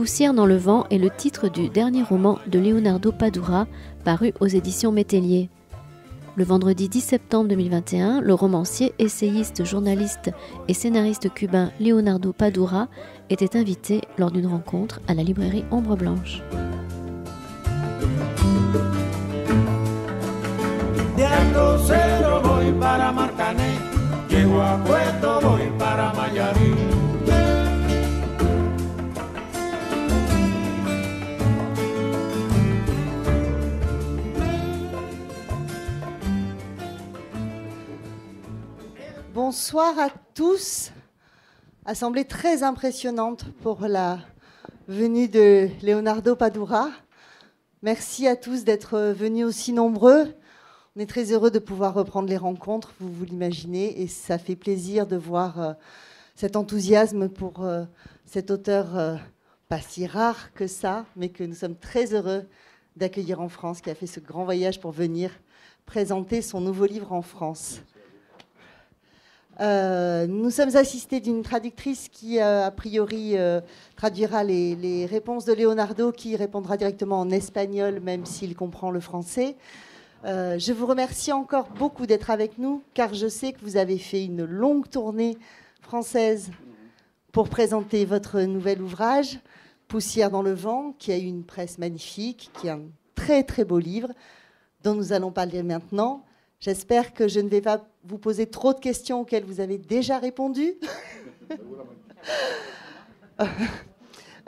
Poussière dans le vent est le titre du dernier roman de Leonardo Padura, paru aux éditions Métellier. Le vendredi 10 septembre 2021, le romancier, essayiste, journaliste et scénariste cubain Leonardo Padura était invité lors d'une rencontre à la librairie Ombre Blanche. Bonsoir à tous. Assemblée très impressionnante pour la venue de Leonardo Padura. Merci à tous d'être venus aussi nombreux. On est très heureux de pouvoir reprendre les rencontres, vous vous l'imaginez, et ça fait plaisir de voir euh, cet enthousiasme pour euh, cet auteur euh, pas si rare que ça, mais que nous sommes très heureux d'accueillir en France, qui a fait ce grand voyage pour venir présenter son nouveau livre en France. Euh, nous sommes assistés d'une traductrice qui, euh, a priori, euh, traduira les, les, réponses de Leonardo, qui répondra directement en espagnol, même s'il comprend le français. je vous remercie encore beaucoup d'être avec nous, car je sais que vous avez fait une longue tournée française pour présenter votre nouvel ouvrage, Poussière dans le vent, qui a eu une presse magnifique, qui est un très très beau livre, dont nous allons parler maintenant. J'espère que je ne vais pas vous poser trop de questions auxquelles vous avez déjà répondu.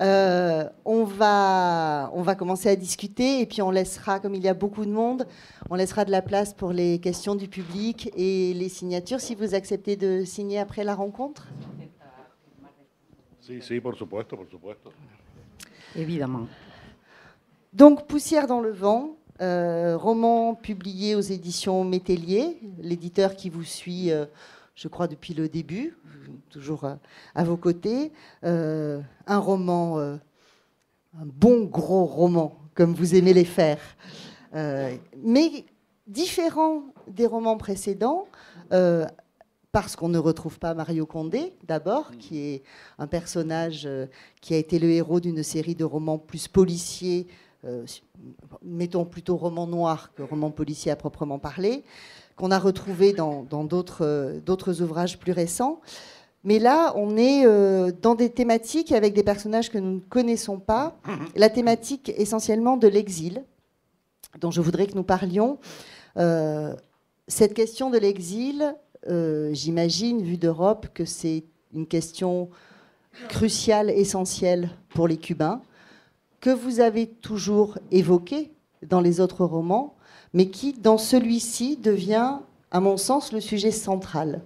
Euh, on, va, on va commencer à discuter et puis on laissera, comme il y a beaucoup de monde, on laissera de la place pour les questions du public et les signatures, si vous acceptez de signer après la rencontre. Si, si, bien sûr, Évidemment. Donc, poussière dans le vent, euh, roman publié aux éditions Métellier, l'éditeur qui vous suit, euh, je crois, depuis le début, toujours euh, à, vos côtés. un roman, un bon gros roman, comme vous aimez les faire, mais différent des romans précédents. parce qu'on ne retrouve pas Mario Condé, d'abord, mm. qui est un personnage qui a été le héros d'une série de romans plus policiers, euh, mettons plutôt roman noir que roman policier à proprement parler, qu'on a retrouvé dans euh, d'autres ouvrages plus récents. Mais là, on est euh, dans des thématiques avec des personnages que nous ne connaissons pas. La thématique essentiellement de l'exil, dont je voudrais que nous parlions. cette question de l'exil, j'imagine, vu d'Europe, que c'est une question cruciale, essentielle pour les Cubains que vous avez toujours évoqué dans les autres romans, mais qui, dans celui-ci, devient, à mon sens, le sujet central.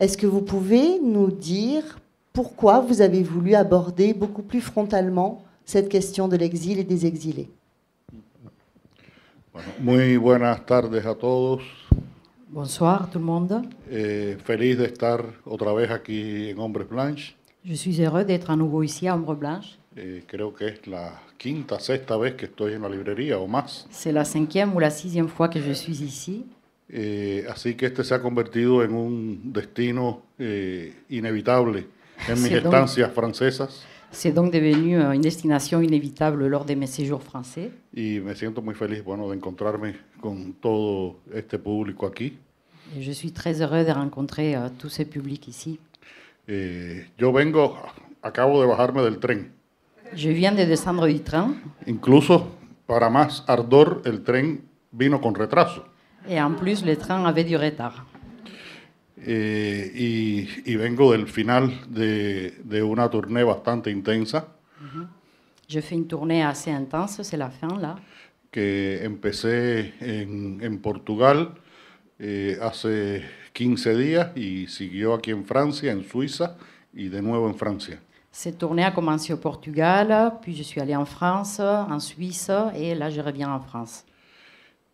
Est-ce que vous pouvez nous dire pourquoi vous avez voulu aborder beaucoup plus frontalement cette question de l'exil et des exilés Muy buenas Bonsoir tout le monde. Eh, Je suis heureux d'être à nouveau ici à Ombre Blanche. Eh, creo que es la quinta, sexta vez que estoy en la librería o más. C'est la cinquième ou la sixième fois que je suis ici. Eh, así que este se ha convertido en un destino eh, inevitable en mis estancias francesas C'est donc devenu eh, une destination inévitable lors de mes séjours français. y me siento muy feliz bueno, de encontrarme con todo este público aquí. Et je suis très heureux de rencontrer eh, tout ce public ici. Eh, yo vengo, acabo de bajarme del tren yo viens de descendre Incluso para más ardor, el tren vino con retraso. Y en plus, el tren avait du eh, y, vengo del final de, una tournée bastante intensa. Uh-huh. Je fais une tournée assez intense, la fin là. Que empecé en, Portugal eh, hace 15 días y siguió aquí en Francia, en Suiza y de nuevo en Francia. Cette tournée a commencé au Portugal, puis je suis allé en France, en Suisse, et là je reviens en France.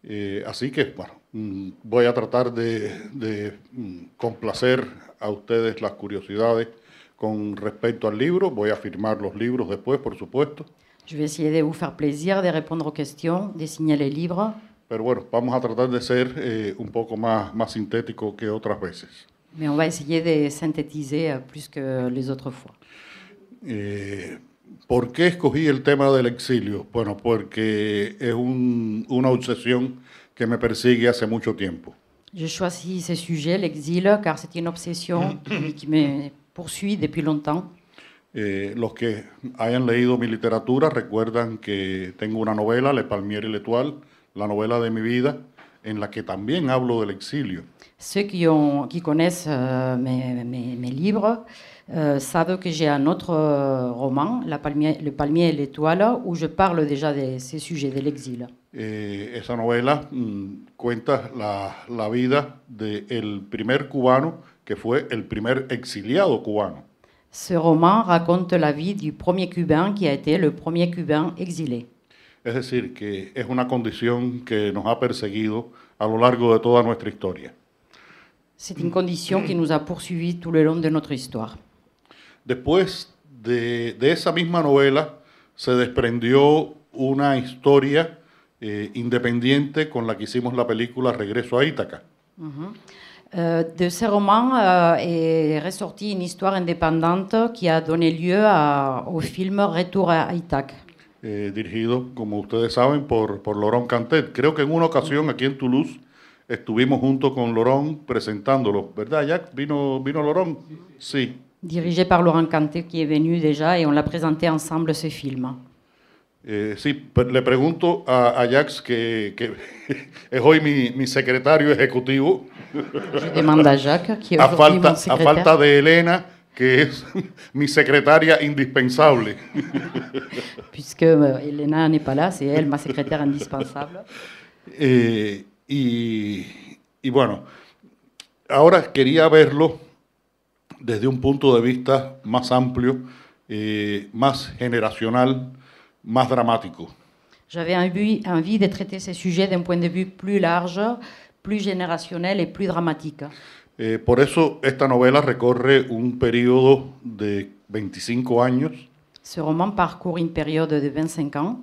Et, eh, así que, bueno, mm, voy a tratar de, de, mm, complacer a ustedes las curiosidades con respecto al libro. Voy a firmar los libros después, por supuesto. Je vais essayer de vous faire plaisir, de répondre aux questions, de signer les livres. Pero bueno, vamos a tratar de ser eh, un poco más, más sintético que otras veces. Mais on va essayer de synthétiser euh, plus que les autres fois. Eh, ¿Por qué escogí el tema del exilio? Bueno, porque es una obsesión que me persigue hace mucho tiempo. Yo choisi car obsesión me eh, los que hayan leído mi literatura recuerdan que tengo una novela, Le Palmier y la novela de mi vida, en la que también hablo del exilio. Ceux qui, connaissent euh, euh, savent que j'ai un autre euh, roman, La palmier, Le palmier et l'étoile, où je parle déjà de ces sujets de l'exil. Et eh, esa novela mm, cuenta la, la vida de de primer cubano que fue el primer exiliado cubano. Ce roman raconte la vie du premier cubain qui a été le premier cubain exilé. Es decir, que es una condición que nos ha perseguido a lo largo de toda nuestra historia. C'est une condition qui nous a poursuivis tout le long de notre histoire. Después de, de esa misma novela se desprendió una historia eh, independiente con la que hicimos la película Regreso a Ítaca. Eh, de ese roman eh, est historia une que indépendante qui a donné lieu Retour à Ítaca. dirigido, como ustedes saben, por, por Laurent Cantet. Creo que en una ocasión aquí en Toulouse estuvimos junto con Laurent presentándolo, ¿verdad, Jack? ¿Vino, vino Laurent? sí. dirigé par Laurent Canté, qui est venu déjà, et on l'a présenté ensemble ce film. Eh, le pregunto a, a Jax, que, que, es hoy mi, mi secretario ejecutivo. Je demande à Jacques, qui est a falta, A falta de Elena, qui est mi secretaria indispensable. Puisque euh, Elena n'est pas là, c'est elle, ma secrétaire indispensable. et eh, y, y bueno, ahora quería verlo desde un punto de vista más amplio, eh, más generacional, más dramático. J'avais envie, de traiter ces sujets d'un point de vue plus large, plus générationnel et plus dramatique. Eh, por eso esta novela recorre un periodo de 25 años. Ce roman parcourt une période de 25 ans.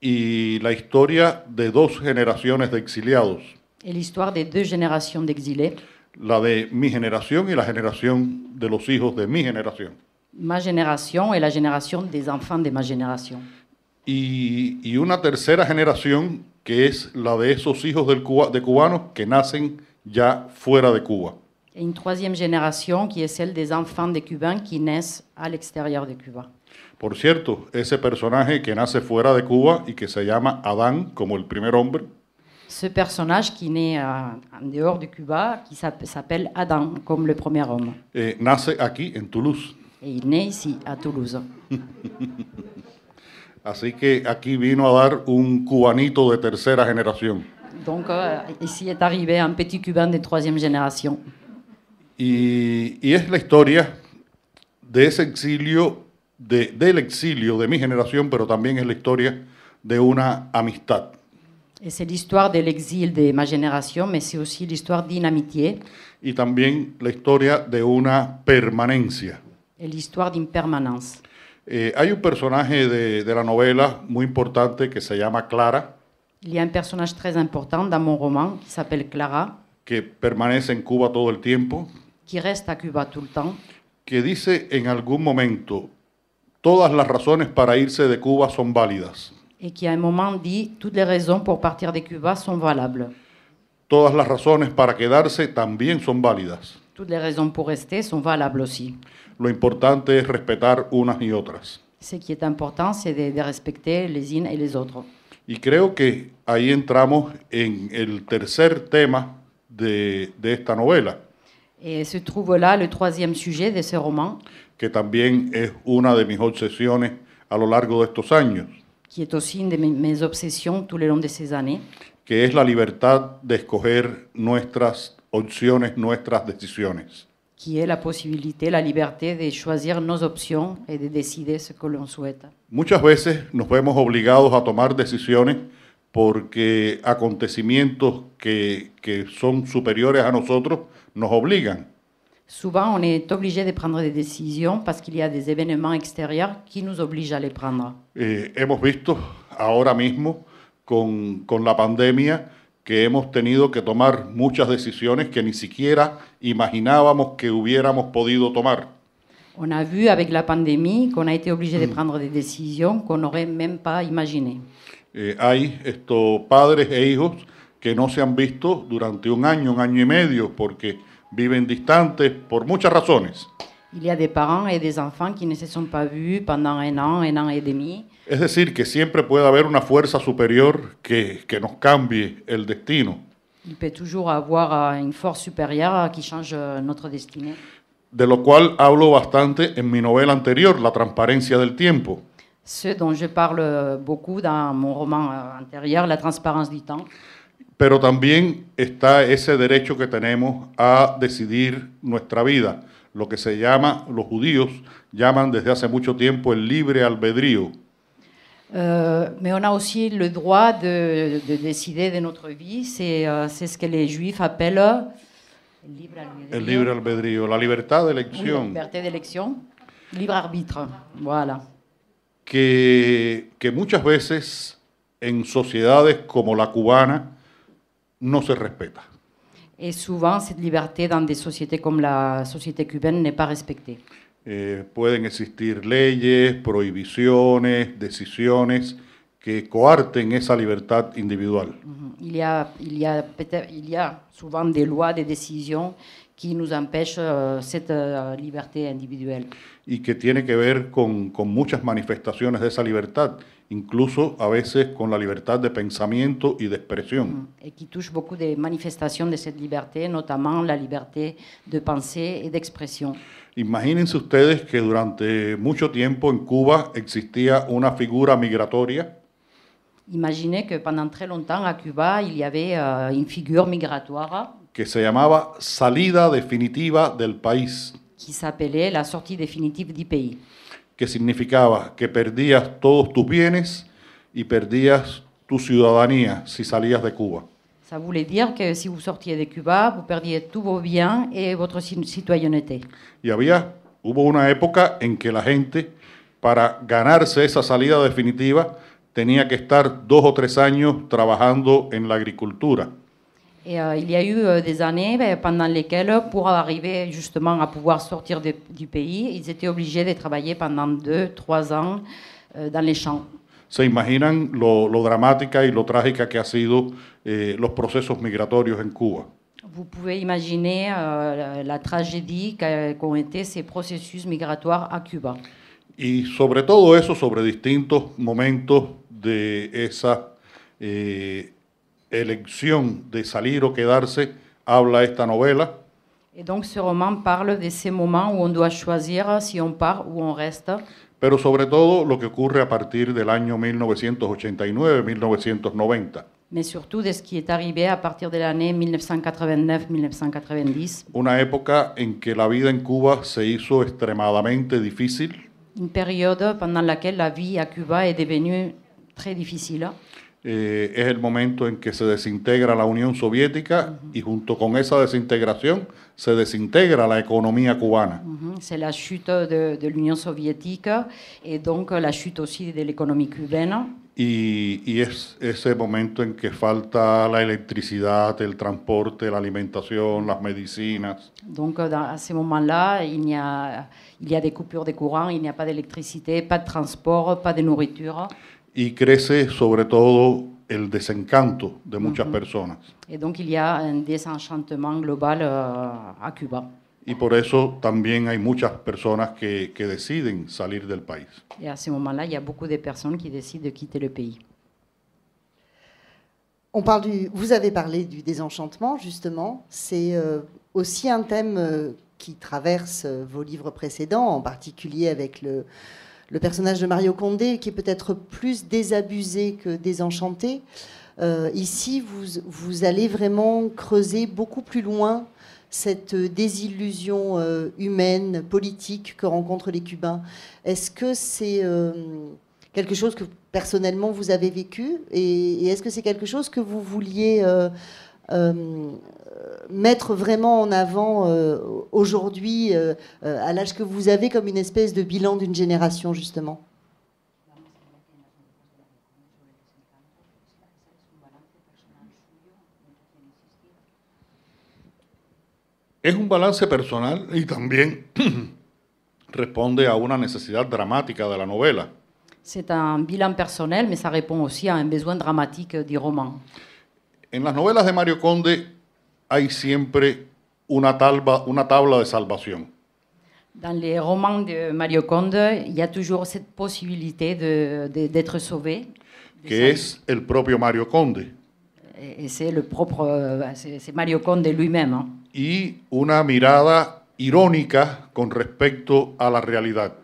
Y la historia de dos generaciones de exiliados. Et l'histoire dos deux générations d'exilés la de mi generación y la generación de los hijos de mi generación. Ma generación y la generación des enfants de ma generación. Y, y una tercera generación que es la de esos hijos del Cuba, de cubanos que nacen ya fuera de Cuba. Et une troisième génération qui est celle des enfants des Cubains qui naissent à l'extérieur de Cuba. Por cierto, ese personaje que nace fuera de Cuba y que se llama Adán como el primer hombre. Este personaje, que nace euh, en dehors de Cuba, qui s'appelle Adam, como le primer hombre. Eh, nace aquí, en Toulouse. Et nace Toulouse. Así que aquí vino a dar un cubanito de tercera generación. Donc euh, ici arrivé un petit cubain de troisième génération. Y, y es la historia de ese exilio, del exilio de mi generación, pero también es la historia de una amistad. Et eh, c'est l'histoire de l'exil de ma génération, mais c'est aussi l'histoire d'une amitié. Y también la historia de una permanencia. El l'histoire d'une permanence. Eh, hay un personaje de, de la novela muy importante que se llama Clara. Il y a un personnage très important dans mon roman qui s'appelle Clara. Que permanece en Cuba todo el tiempo. Qui reste à Cuba tout le temps. Que dice en algún momento, todas las razones para irse de Cuba son válidas et qui à un moment dit toutes les raisons pour partir de Cuba sont valables. Todas las razones para quedarse también son válidas. Toutes les raisons pour rester sont valables aussi. Lo importante es respetar unas y otras. Ce qui est important, c'est de, de respecter les unes et les autres. Y creo que ahí entramos en el tercer tema de, de esta novela. Et se trouve là le troisième sujet de ce roman, que también es una de mis obsesiones a lo largo de estos años qui est aussi une de mes obsessions tout le long de ces années. Que es la libertad de escoger nuestras opciones, nuestras decisiones. Qui est la possibilité, la liberté de choisir nos options et de décider ce que l'on souhaite. Muchas veces nos vemos obligados a tomar decisiones porque acontecimientos que, que son superiores a nosotros nos obligan souvent on est obligé de prendre des décisions parce qu'il y a des événements extérieurs qui nous obligent à les prendre. Eh, hemos visto ahora mismo con, con la pandemia que hemos tenido que tomar muchas decisiones que ni siquiera imaginábamos que hubiéramos podido tomar. On a vu avec la pandémie qu'on a été obligé de mm. prendre des décisions qu'on n'aurait même pas imaginées. Eh, hay estos padres e hijos que no se han visto durante un año, un año y medio, porque viven distantes por muchas razones. Il y a des parents et des enfants qui ne se sont pas vus pendant un an, un an et demi. Es decir, que siempre puede haber una fuerza superior que, que nos cambie el destino. Il peut toujours avoir euh, une force supérieure euh, qui change euh, notre destinée. De lo cual hablo bastante en mi novela anterior, La transparencia del tiempo. Ce dont je parle beaucoup dans mon roman antérieur, La transparence du temps. pero también está ese derecho que tenemos a decidir nuestra vida, lo que se llama, los judíos llaman desde hace mucho tiempo el libre albedrío. Pero también el aussi droit de, de de notre vie. Euh, c'est ce que les Juifs appellent El libre albedrío, la libertad de elección. La de elección, libre arbitre. Voilà. Que, que muchas veces en sociedades como la cubana, no se respeta. Y souvent, cette liberté dans des como la sociedad cubana, no es respetada. Eh, pueden existir leyes, prohibiciones, decisiones que coarten esa libertad individual. y y Y que tiene que ver con, con muchas manifestaciones de esa libertad incluso a veces con la libertad de pensamiento y de expresión. Et mm, qui touche beaucoup de manifestación de esa libertad, notamment la libertad de pensée de expresión. Imagínense ustedes que durante mucho tiempo en Cuba existía una figura migratoria. Imaginez que pendant très longtemps à Cuba, il y avait euh, une figure migratoire que se llamaba salida definitiva del país. qui s'appelait la sortie définitive du pays que significaba que perdías todos tus bienes y perdías tu ciudadanía si salías de Cuba. Ça voulait que si vous sortiez de Cuba, vous perdiez tous vos biens et votre citoyenneté. Y había, hubo una época en que la gente, para ganarse esa salida definitiva, tenía que estar dos o tres años trabajando en la agricultura. Et euh, il y a eu euh, des années ben, pendant lesquelles, pour arriver justement à pouvoir sortir du pays, ils étaient obligés de travailler pendant deux, trois ans euh, dans les champs. Se imaginan lo, lo dramática y lo trágica que ha sido eh, los procesos migratorios en Cuba. Vous pouvez imaginer la, tragédie qu'ont été ces processus migratoires à Cuba. Et sobre todo eso, sobre distintos momentos de esa eh, elección de salir o quedarse habla esta novela. Et donc ce roman parle de ces moments où on doit choisir si on part ou on reste. Pero sobre todo lo que ocurre a partir del año 1989-1990. Mais surtout de ce qui est arrivé à partir de l'année 1989-1990. Una época en que la vida en Cuba se hizo extremadamente difícil. un période pendant laquelle la vie à Cuba est devenue très difficile. Eh, es el momento en que se desintegra la Unión Soviética y junto con esa desintegración se desintegra la economía cubana. Uh la chute de, de unión soviética et eh, donc la chute aussi de la economía Y, y, es ese momento en que falta la electricidad, el transporte, la alimentación, las medicinas. Entonces eh, en ese momento là il y coupures de courant, no hay electricidad, no hay transporte, no hay pas nourriture. sobre de muchas Et donc il y a un désenchantement global euh, à Cuba. eso hay muchas salir del Et à ce moment-là, il y a beaucoup de personnes qui décident de quitter le pays. On parle du, vous avez parlé du désenchantement, justement. C'est euh, aussi un thème euh, qui traverse vos livres précédents, en particulier avec le, le personnage de Mario Condé, qui est peut-être plus désabusé que désenchanté, euh, ici, vous, vous, allez vraiment creuser beaucoup plus loin cette désillusion euh, humaine, politique que rencontrent les Cubains. Est-ce que c'est euh, quelque chose que personnellement vous avez vécu et est-ce que c'est quelque chose que vous vouliez euh, mettre vraiment en avant euh, aujourd'hui, euh, à l'âge que vous avez, comme une espèce de bilan d'une génération, justement balance de la novela. C'est un bilan personnel, mais ça répond aussi à un besoin dramatique du roman. en las novelas de Mario Conde hay siempre una, talba, una tabla de salvación. En los romans de Mario Conde, hay y a toujours cette possibilité d'être sauvé. que es el propio Mario Conde. Es el propio, Mario Conde lui mismo. Y una mirada irónica con respecto a la realidad.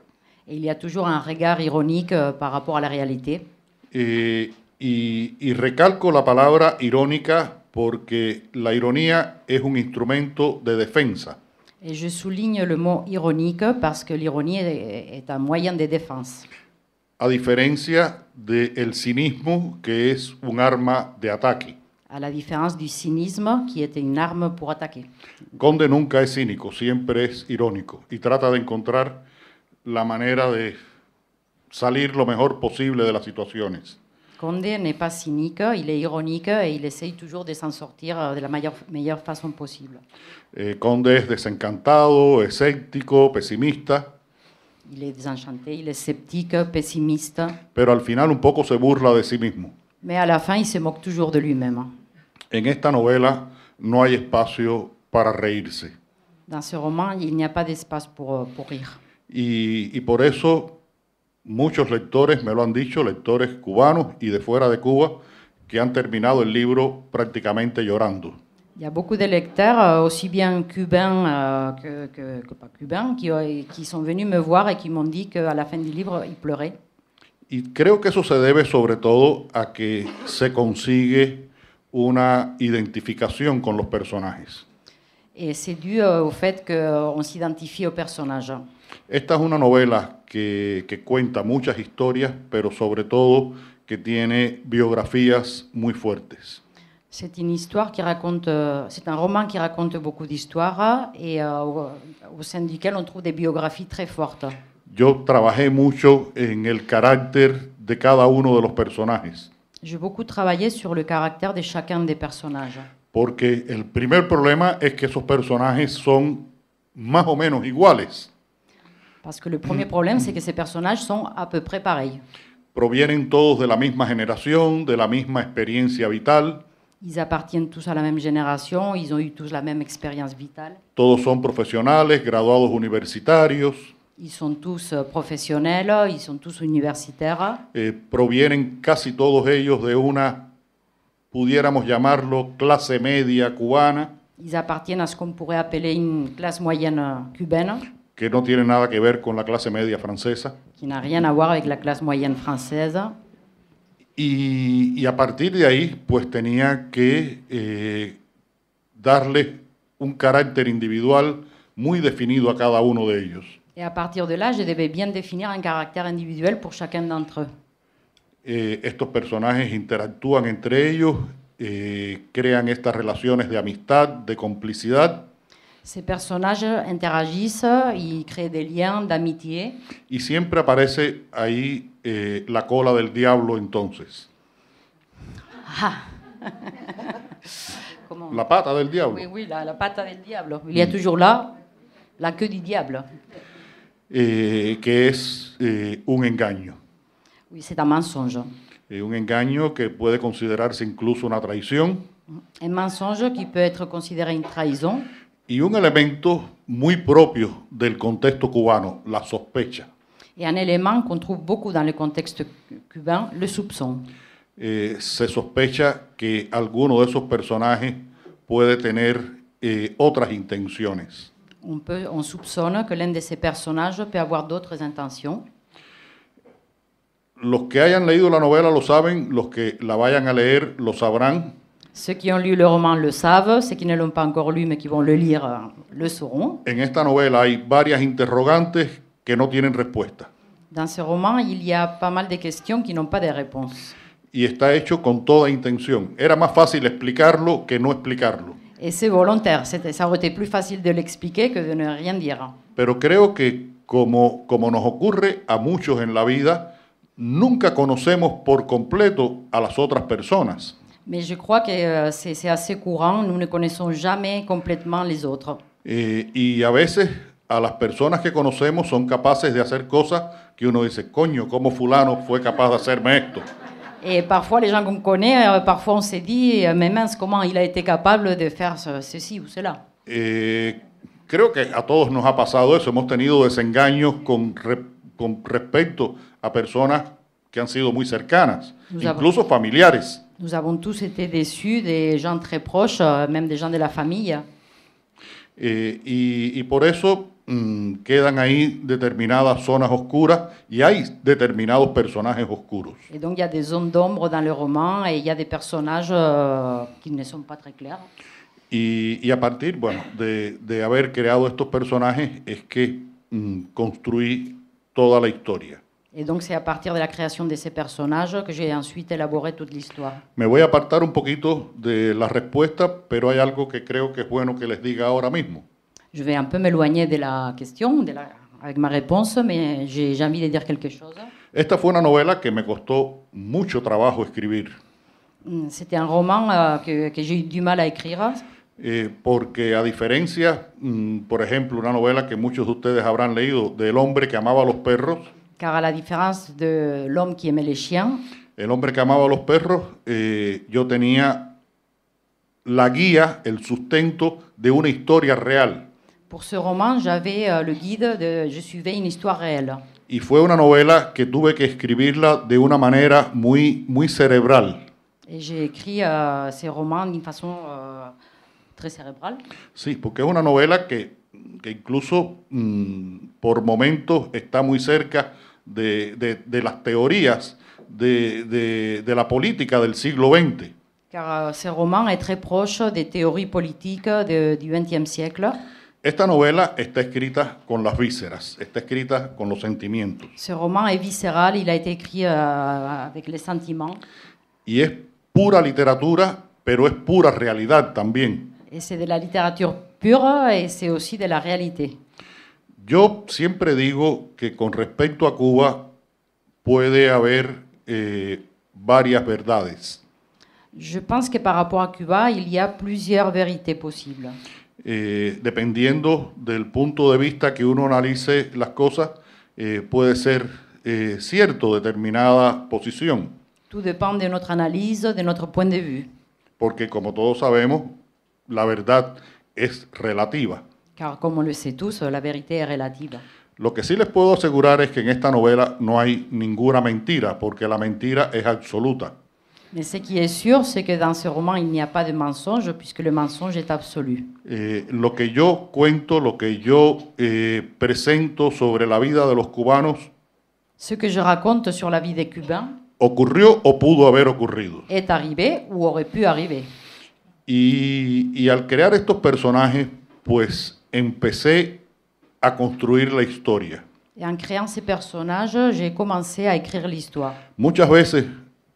y hay toujours un regard ironique euh, par rapport à la réalité. y eh, y, recalco la palabra irónica porque la ironía es un instrumento de defensa. Y je souligne le mot ironique parce que l'ironie est un moyen de défense. A diferencia del cinismo, que es un arma de ataque. A la différence du cynisme, qui un une arme pour attaquer. Conde nunca es cínico, siempre es irónico y trata de encontrar la manera de salir lo mejor posible de las situaciones. Condé n'est pas cynique, il est ironique et il essaye toujours de s'en sortir euh, de la meilleure, meilleure façon possible. Et eh, Condé es desencantado, escéptico, pesimista. Il est désenchanté, il est sceptique, pessimiste. Pero al final un poco se burla de sí mismo. Mais à la fin, il se moque toujours de lui-même. En esta novela no hay espacio para reírse. Dans ce roman, il n'y a pas d'espace pour, euh, pour rire. Et, y por eso Muchos lectores me lo han dicho, lectores cubanos y de fuera de Cuba, que han terminado el libro prácticamente llorando. Il y a beaucoup de lecteurs, euh, aussi bien cubains euh, que, que, que pas cubains, qui, euh, qui, sont venus me voir et qui m'ont dit la fin du livre, ils pleuraient. Y creo que eso se debe sobre todo a que se consigue una identificación con los personajes. Et c'est dû au fait qu'on s'identifie aux personnages. Esta es una novela que, que cuenta muchas historias, pero sobre todo que tiene biografías muy fuertes. C'est une histoire qui raconte, euh, c'est un roman qui raconte beaucoup d'histoires et euh, au sein duquel on trouve des biographies très fortes. Yo trabajé mucho en el carácter de cada uno de los personajes. J'ai beaucoup travaillé sur le caractère de chacun des personnages. Porque el primer problema es que esos personajes son más o menos iguales. Parce que le premier mm. problème, c'est mm. que ces personnages sont à peu près pareils. Provienen todos de la misma generación, de la misma experiencia vital. Ils appartiennent tous à la même génération, ils ont eu tous la même expérience vitale. Todos son profesionales, graduados universitarios. Ils sont tous euh, professionnels, ils sont tous universitaires. Eh, provienen casi todos ellos de una, pudiéramos llamarlo, clase media cubana. Ils appartiennent à ce qu'on pourrait appeler une classe moyenne euh, cubaine. que no tiene nada que ver con la clase media francesa. Y, a partir de ahí, pues tenía que eh, darle un carácter individual muy definido a cada uno de ellos. Y a partir de je bien definir un carácter individual pour chacun d'entre eh, estos personajes interactúan entre ellos, eh, crean estas relaciones de amistad, de complicidad. Ces personnages interagissent, ils créent des liens d'amitié. Y siempre aparece ahí eh, la cola del diablo entonces. Ah. La pata del diablo. Oui, oui, la, la pata del diablo. Il y a mm. toujours là la queue du diable. Eh, que es eh, un engaño. Oui, c'est un mensonge. Et eh, un engaño que puede considerarse incluso una traición. Un mensonge qui peut être considéré une trahison. y un elemento muy propio del contexto cubano, la sospecha. Y un elemento que trouve beaucoup dans le contexte cubain, le soupçon. Eh, se sospecha que alguno de esos personajes puede tener eh, otras intenciones. On, peut, soupçonne que l'un de ces personnages peut avoir d'autres intentions. Los que hayan leído la novela lo saben, los que la vayan a leer lo sabrán. Ceux qui ont lu le roman le savent, ceux qui ne l'ont pas encore lu mais qui vont le lire euh, le sauront. En esta novela hay varias interrogantes que no tienen respuesta. Dans ce roman, il y a pas mal de questions qui n'ont pas de réponse. Y está hecho con toda intención. Era más fácil explicarlo que no explicarlo. Et c'est volontaire, ça aurait été plus facile de l'expliquer que de ne rien dire. Pero creo que como como nos ocurre a muchos en la vida, nunca conocemos por completo a las otras personas. Mais je crois que euh, c'est assez courant, nous ne connaissons jamais complètement les autres. Et, y a veces a las personas que conocemos son capaces de hacer cosas que uno dice, coño, ¿cómo fulano fue capaz de hacerme esto? Et parfois, les gens qu'on connaît, euh, parfois on s'est dit, euh, mais mince, comment il a été capable de faire ceci ou cela Et, eh, Creo que a todos nos ha pasado eso, hemos tenido desengaños con, re, con respecto a personas que han sido muy cercanas, incluso avons... familiares. Nous avons tous été déçus des gens très proches, euh, même des gens de la famille. Et, eh, pour eso mm, quedan ahí determinadas zonas oscuras y hay determinados personajes oscuros. Et donc il y a des zones d'ombre dans le roman et il y a des personnages euh, qui ne sont pas très clairs. Et à partir bueno, de, de créé creado estos personajes es que mm, construis toda la historia. Et donc c'est à partir de la creación de ese personaje que j'ai ensuite élaboré toute l'histoire. Me voy a apartar un poquito de la respuesta, pero hay algo que creo que es bueno que les diga ahora mismo. Je vais un peu m'éloigner de la question, de la, avec ma réponse, mais j'ai de dire quelque Esta fue una novela que me costó mucho trabajo escribir. Mm, c'était un roman euh, que, que j'ai eu du mal à eh, porque a diferencia, mm, por ejemplo, una novela que muchos de ustedes habrán leído, del hombre que amaba a los perros. Car la différence de l'homme qui aimait les chiens, el hombre que amaba a los perros, eh, yo tenía la guía, el sustento de una historia real. Por ce roman, j'avais euh, le guide, de, je suivais une histoire réelle. Y fue una novela que tuve que escribirla de una manera muy, muy cerebral. Et j'ai écrit euh, roman de d'une façon euh, très cérébrale. Sí, porque es una novela que, que incluso mm, por momentos está muy cerca de, de, de las teorías de, de, la política del siglo XX. Car euh, ce roman est très proche des théories politiques du XXe siècle. Esta novela está escrita con las vísceras, está escrita con los sentimientos. Ce roman est viscéral, il a été écrit euh, avec les sentiments. Y es pura literatura, pero es pura realidad también. Es de la literatura pura et c'est aussi de la realidad. Yo siempre digo que con respecto a Cuba puede haber eh, varias verdades. Je pense que par rapport Cuba, il plusieurs vérités possibles. Eh, dependiendo del punto de vista que uno analice las cosas, eh, puede ser cierto determinada posición. Todo depende de notre análisis, de nuestro point de vista. Porque como todos sabemos, la verdad es relativa car como lo sé tú la vérité es relativa. Lo que sí les puedo asegurar es que en esta novela no hay ninguna mentira, porque la mentira es absoluta. Mais ce qui est sûr, c'est que dans ce roman, il n'y a pas de mensonge, puisque le mensonge est absolu. Eh, lo que yo cuento, lo que yo eh, presento sobre la vida de los cubanos. Ce que je raconte sur la vie des Cubains. Ocurrió o pudo haber ocurrido. Est arrivé ou aurait pu arriver. Y, y al crear estos personajes, pues empecé a construir la historia. Et en créant ces personnages, j'ai commencé à écrire l'histoire. Muchas veces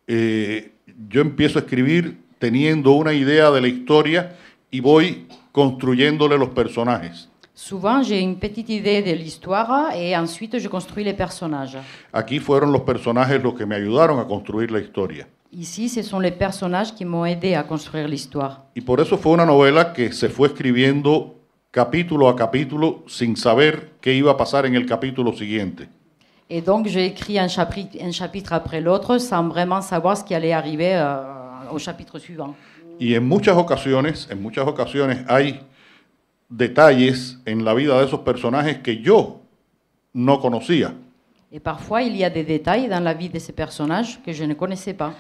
eh, yo empiezo a escribir teniendo una idea de la historia y voy construyéndole los personajes. Souvent, j'ai une petite idée de l'histoire et ensuite je construis les personnages. Aquí fueron los personajes los que me ayudaron a construir la historia. Ici, ce sont les personnages qui m'ont aidé à construire l'histoire. Y por eso fue una novela que se fue escribiendo capítulo a capítulo sin saber qué iba a pasar en el capítulo siguiente. Et donc j'ai écrit un chapitre, un chapitre après l'autre sans vraiment savoir ce qui allait arriver euh, au chapitre suivant. Y en muchas ocasiones, en muchas ocasiones hay detalles en la vida de esos personajes que yo no conocía. y parfois il y a des détails dans la vie de ces personnages que je ne connaissais pas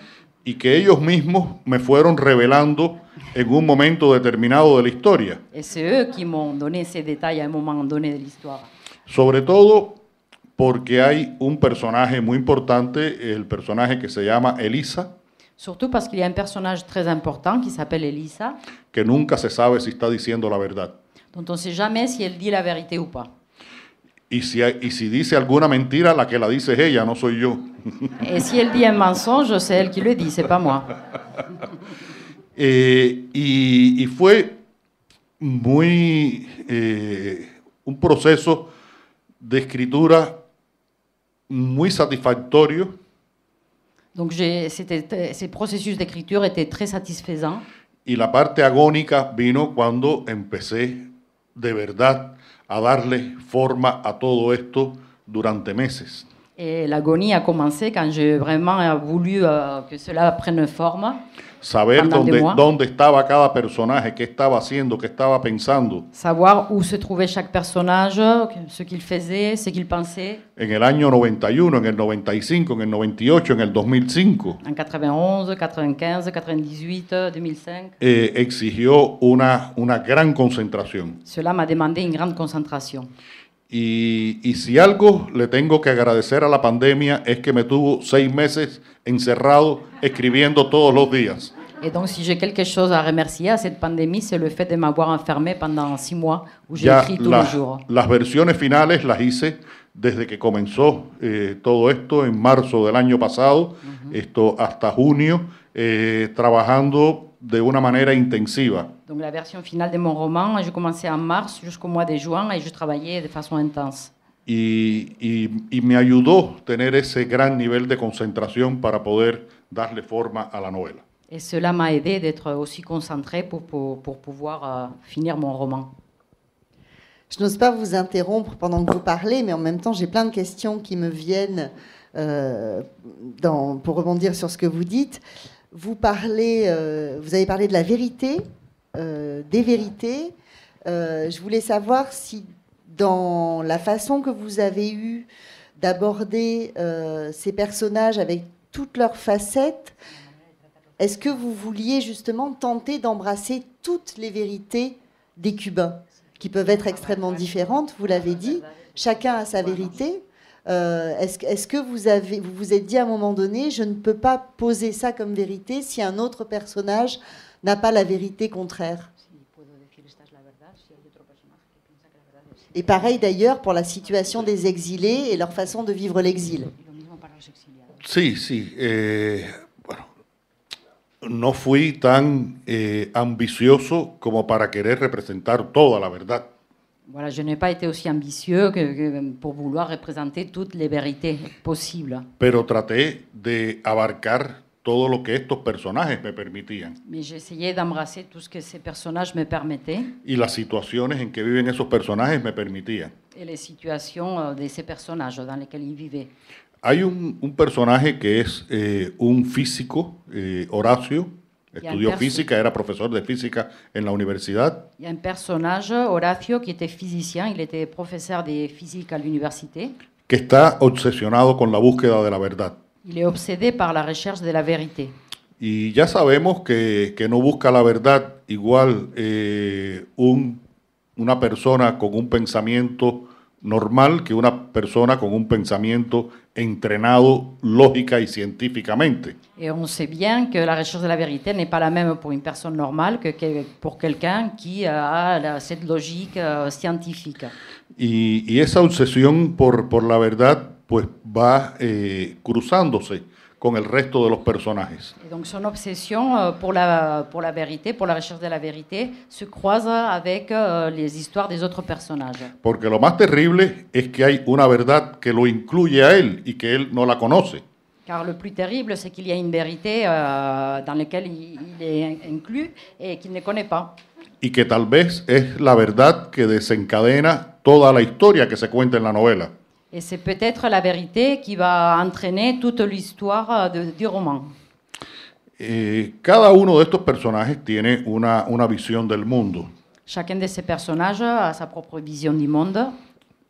y que ellos mismos me fueron revelando en un momento determinado de la historia. Et c'est eux qui m'ont donné ces détails à un moment donné de l'histoire. Sobre todo porque hay un personaje muy importante, el personaje que se llama Elisa, Surtout parce qu'il y a un personnage très important qui s'appelle Elisa, que nunca se sabe si está diciendo la verdad. Entonces, on ne sait jamais si elle dit la vérité ou pas. Y si, dice alguna mentira, la que la dice es ella, no soy yo. Y si él dice un mensaje, es él quien lo dice, no pas y, fue muy eh, un proceso de escritura muy satisfactorio. ese ces de escritura étaient très satisfactorio. Y la parte agónica vino cuando empecé de verdad a darle forma a todo esto durante meses. Et l'agonie a commencé quand j'ai vraiment euh, voulu euh, que cela prenne forme. Saber dónde, dónde estaba cada personaje, qué estaba haciendo, qué estaba pensando. Savoir où se trouvait chaque personnage, ce qu'il faisait, ce qu'il pensait. En el año 91, en el 95, en el 98, en el 2005. En 91, 95, 98, 2005. Eh, exigió una, una gran concentración. Cela m'a demandé une grande concentration. Y, si algo le tengo que agradecer a la pandemia es que me tuvo seis meses encerrado escribiendo todos los días. Y donc, si j'ai quelque a à remercier à cette pandémie, c'est le fait de m'avoir enfermé pendant six mois où j'ai écrit tous les jours. Las versiones finales las hice desde que comenzó eh, todo esto en marzo del año pasado, esto hasta junio, eh, trabajando de una manera Donc la version finale de mon roman, je commençais en mars jusqu'au mois de juin et je travaillais de façon intense. Et me tener nivel de concentration poder à la novela. Et cela m'a aidé d'être aussi concentré pour, pour, pour pouvoir euh, finir mon roman. Je n'ose pas vous interrompre pendant que vous parlez, mais en même temps, j'ai plein de questions qui me viennent euh, dans, pour rebondir sur ce que vous dites. Euh, vous, avez parlé de la vérité, euh, des vérités. Euh, je voulais savoir si dans la façon que vous avez eue d'aborder ces personnages avec toutes leurs facettes, est-ce que vous vouliez justement tenter d'embrasser toutes les vérités des Cubains, qui peuvent être extrêmement différentes, vous l'avez dit, chacun a sa vérité, euh, est-ce est que vous, avez, vous vous êtes dit à un moment donné, je ne peux pas poser ça comme vérité si un autre personnage n'a pas la vérité contraire Et pareil d'ailleurs pour la situation des exilés et leur façon de vivre l'exil. Si, si. Eh, bueno, no fui tan eh, ambicioso como para querer representar toda la verdad. Voilà, je n'ai pas été aussi ambitieux que, que pour vouloir représenter toutes les vérités possibles. Pero traté de abarcar todo lo que estos personajes me permitían. Mais j'essayais d'embrasser tout ce que ces personnages me permettaient. Y las situaciones en que viven esos personajes me permitían. Et les situations euh, de ces personnages dans lesquels ils vivaient. Hay un, un personaje que es eh, un físico, eh, Horacio. Estudió física, era profesor de física en la universidad. y un personaje Horacio, que era físico, il profesor professeur de en la universidad. Que está obsesionado con la búsqueda de la verdad. Il est obsédé la recherche de la vérité. Y ya sabemos que, que no busca la verdad igual eh, un, una persona con un pensamiento normal que una persona con un pensamiento entrenado lógica y científicamente. Et on sait bien que la recherche de la vérité n'est pas la même pour une personne normale que pour quelqu'un qui a cette logique euh, scientifique. Y, y esa obsesión por, por la verdad pues va eh, cruzándose con el resto de los personajes. donc son obsession euh, pour la, pour la vérité, pour la recherche de la vérité, se cruza avec euh, las historias de des autres personnages. Porque lo más terrible es que hay una verdad que lo incluye a él y que él no la conoce. Car le plus terrible, c'est que y a une vérité euh, dans él il est inclus et qu'il ne Y que tal vez es la verdad que desencadena toda la historia que se cuenta en la novela. Et c'est peut-être la vérité qui va entraîner toute l'histoire euh, du roman. Eh, cada uno de estos personajes tiene una, una visión del mundo. Chacun de ces personnages a sa propre vision du monde.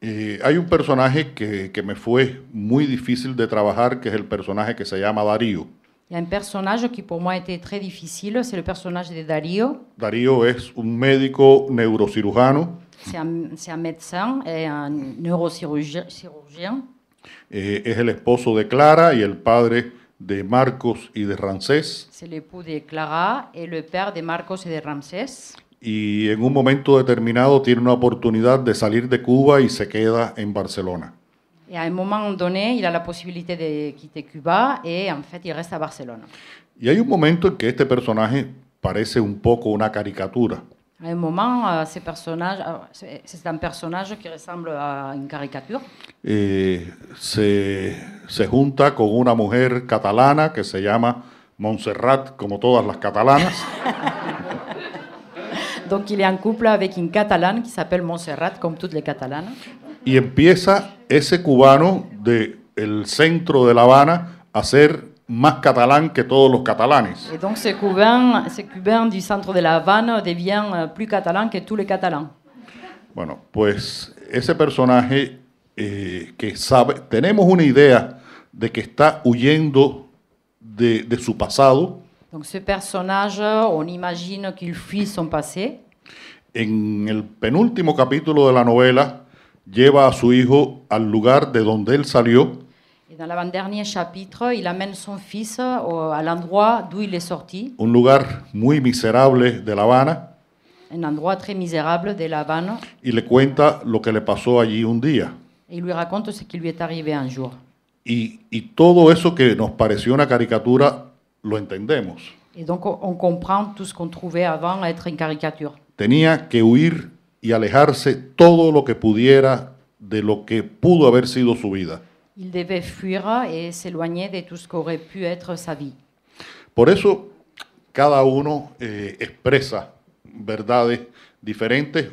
Eh, hay un personaje que, que, me fue muy difícil de trabajar, que es el personaje que se llama Darío. Il y a un personnage qui pour moi était très difficile, c'est le personnage de Darío. Darío es un médico neurocirujano c'est un, un, médecin et un neurochirurgien. Eh, es el esposo de Clara y el padre de Marcos y de Ramsés. C'est l'époux de Clara et le père de Marcos y de Ramsés. Y en un momento determinado tiene una oportunidad de salir de Cuba y se queda en Barcelona. Y à un momento donné, il a la posibilidad de quitter Cuba y, en fait, il reste à Barcelone. Y hay un momento en que este personaje parece un poco una caricatura. À un moment, ese euh, ces personnages, euh, c'est un personnage qui ressemble à une caricature. Y se, se junta con una mujer catalana que se llama Montserrat, como todas las catalanas. Donc il est en couple avec une catalane qui s'appelle Montserrat, comme toutes les catalanes. Y empieza ese cubano del el centro de La Habana a ser más catalán que todos los catalanes. Y entonces ese cubano, ce cubano du centre de La Habana devient euh, plus catalán que todos los catalanes. Bueno, pues ese personaje eh, que sabe, tenemos una idea de que está huyendo de, de su pasado. Donc ce personnage, on que qu'il fuit son pasado. En el penúltimo capítulo de la novela lleva a su hijo al lugar de donde él salió Et dans l'avant-dernier chapitre, il amène son fils au, à l'endroit d'où il est sorti, un lugar muy miserable de La Habana, un endroit très misérable de La Habana. y le cuenta lo que le pasó allí un día. et il lui raconte ce qui lui est arrivé un jour. Y, y todo eso que nos pareció una caricatura lo entendemos. Et donc on comprend tout ce qu'on trouvait avant être une caricature. Tenía que huir y alejarse todo lo que pudiera de lo que pudo haber sido su vida. Il devait fuir et s'éloigner de tout ce qu'aurait pu être sa vie. Por eso, cada uno eh, expresa verdades diferentes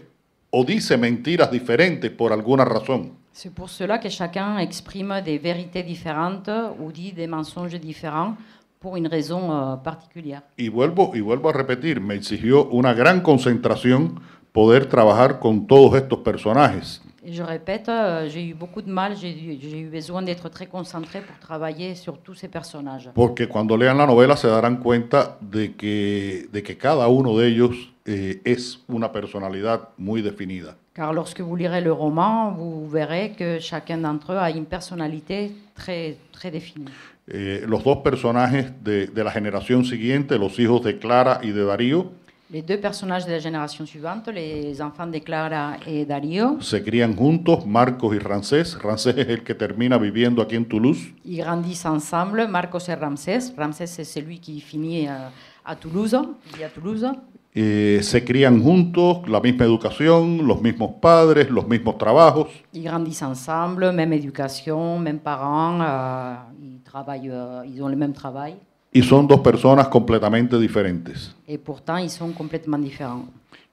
o dice mentiras diferentes por alguna razón. C'est pour cela que chacun exprime des vérités différentes ou dit des mensonges différents por una razón euh, particular. Y vuelvo, y vuelvo a repetir, me exigió una gran concentración poder trabajar con todos estos personajes je répète, euh, j'ai eu beaucoup de mal, j'ai eu besoin d'être très concentré pour travailler sur tous ces personnages. Porque cuando lean la novela se darán cuenta de que, de que cada uno de ellos eh, es una personalidad muy definida. Car lorsque vous lirez le roman, vous verrez que chacun d'entre eux a une personnalité très, très définie. Eh, los dos personajes de, de la generación siguiente, los hijos de Clara y de Darío, les deux personnages de la génération suivante, les enfants de Clara et Darío. Se crían juntos, Marcos y Ramsés. Ramsés es el que termina viviendo aquí en Toulouse. Ils grandissent ensemble, Marcos et Ramsés. Ramsés es celui qui finit à, euh, à Toulouse, y a Toulouse. Eh, se crían juntos, la misma educación, los mismos padres, los mismos trabajos. Ils grandissent ensemble, même éducation, même parents, euh, ils travaillent, euh, ils ont le même travail. Y son dos personas completamente diferentes.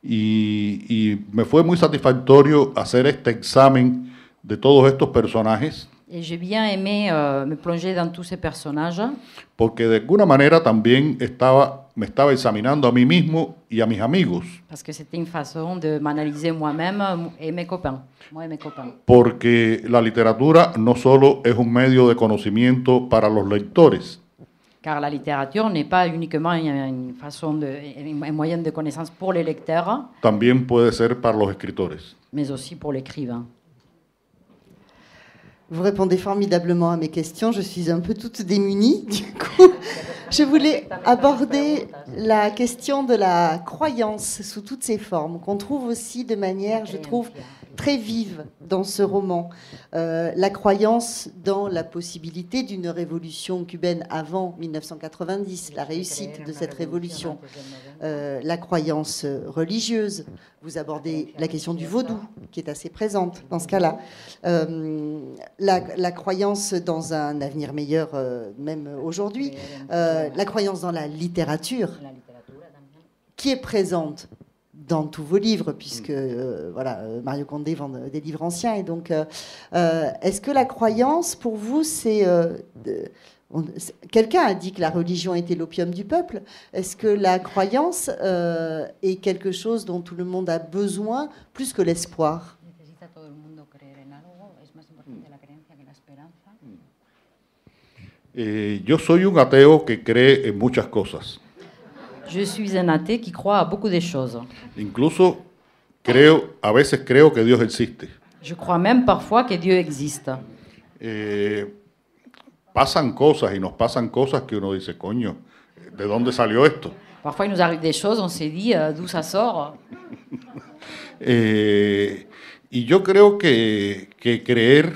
Y, me fue muy satisfactorio hacer este examen de todos estos personajes. bien euh, me plonger dans tous Porque de alguna manera también estaba, me estaba examinando a mí mismo y a mis amigos. Porque la literatura no solo es un medio de conocimiento para los lectores. car la littérature n'est pas uniquement une façon un moyen de connaissance pour les lecteurs. También puede ser Mais aussi pour l'écrivain. Vous répondez formidablement à mes questions. Je suis un peu toute démunie. Du coup, je voulais aborder la question de la croyance sous toutes ses formes, qu'on trouve aussi de manière, je trouve, très vive dans ce roman, euh, la croyance dans la possibilité d'une révolution cubaine avant 1990, la réussite de cette révolution, euh, la croyance religieuse. Vous abordez la question du vaudou, qui est assez présente dans ce cas-là, euh, la, croyance dans un avenir meilleur, même aujourd'hui, la croyance dans la littérature, qui est présente dans tous vos livres, puisque mm. euh, voilà, Mario Condé vend des livres anciens. Et donc, euh, euh, est-ce que la croyance, pour vous, c'est... Quelqu'un a dit que la religion était l'opium du peuple. Est-ce que la croyance est quelque chose dont tout le monde a besoin plus que l'espoir Je mm. suis mm. eh, un athée qui croit en de choses. Je suis un athée qui croit à beaucoup de choses. Incluso creo, a veces creo que dieu existe. Je crois même parfois que Dieu existe. Eh, pasan cosas y nos pasan cosas que uno dice, coño, ¿de dónde salió esto? Parfois il nous arrive des choses, on s'est dit euh, d'où ça sort. et je je creo que, que creer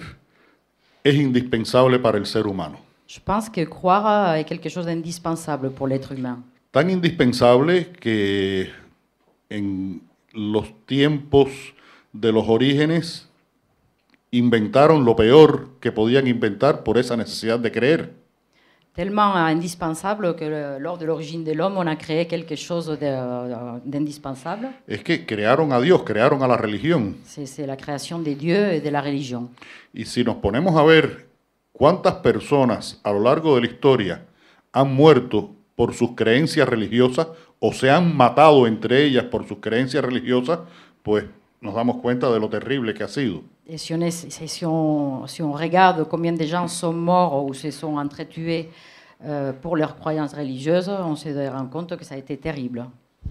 est indispensable pour l'être ser humano. Je pense que croire est quelque chose d'indispensable pour l'être humain. tan indispensable que en los tiempos de los orígenes inventaron lo peor que podían inventar por esa necesidad de creer. Tellement indispensable que lors de l'origine de l'homme, on a créé quelque chose d'indispensable. Es que crearon a Dios, crearon a la religión. Sí, C'est la creación de Dios et de la religión. Y si nos ponemos a ver cuántas personas a lo largo de la historia han muerto por sus creencias religiosas o se han matado entre ellas por sus creencias religiosas, pues nos damos cuenta de lo terrible que ha sido. si on, si on, si regarde combien gens sont morts se sont entretués euh, pour leurs croyances religieuses, on se que ça a terrible.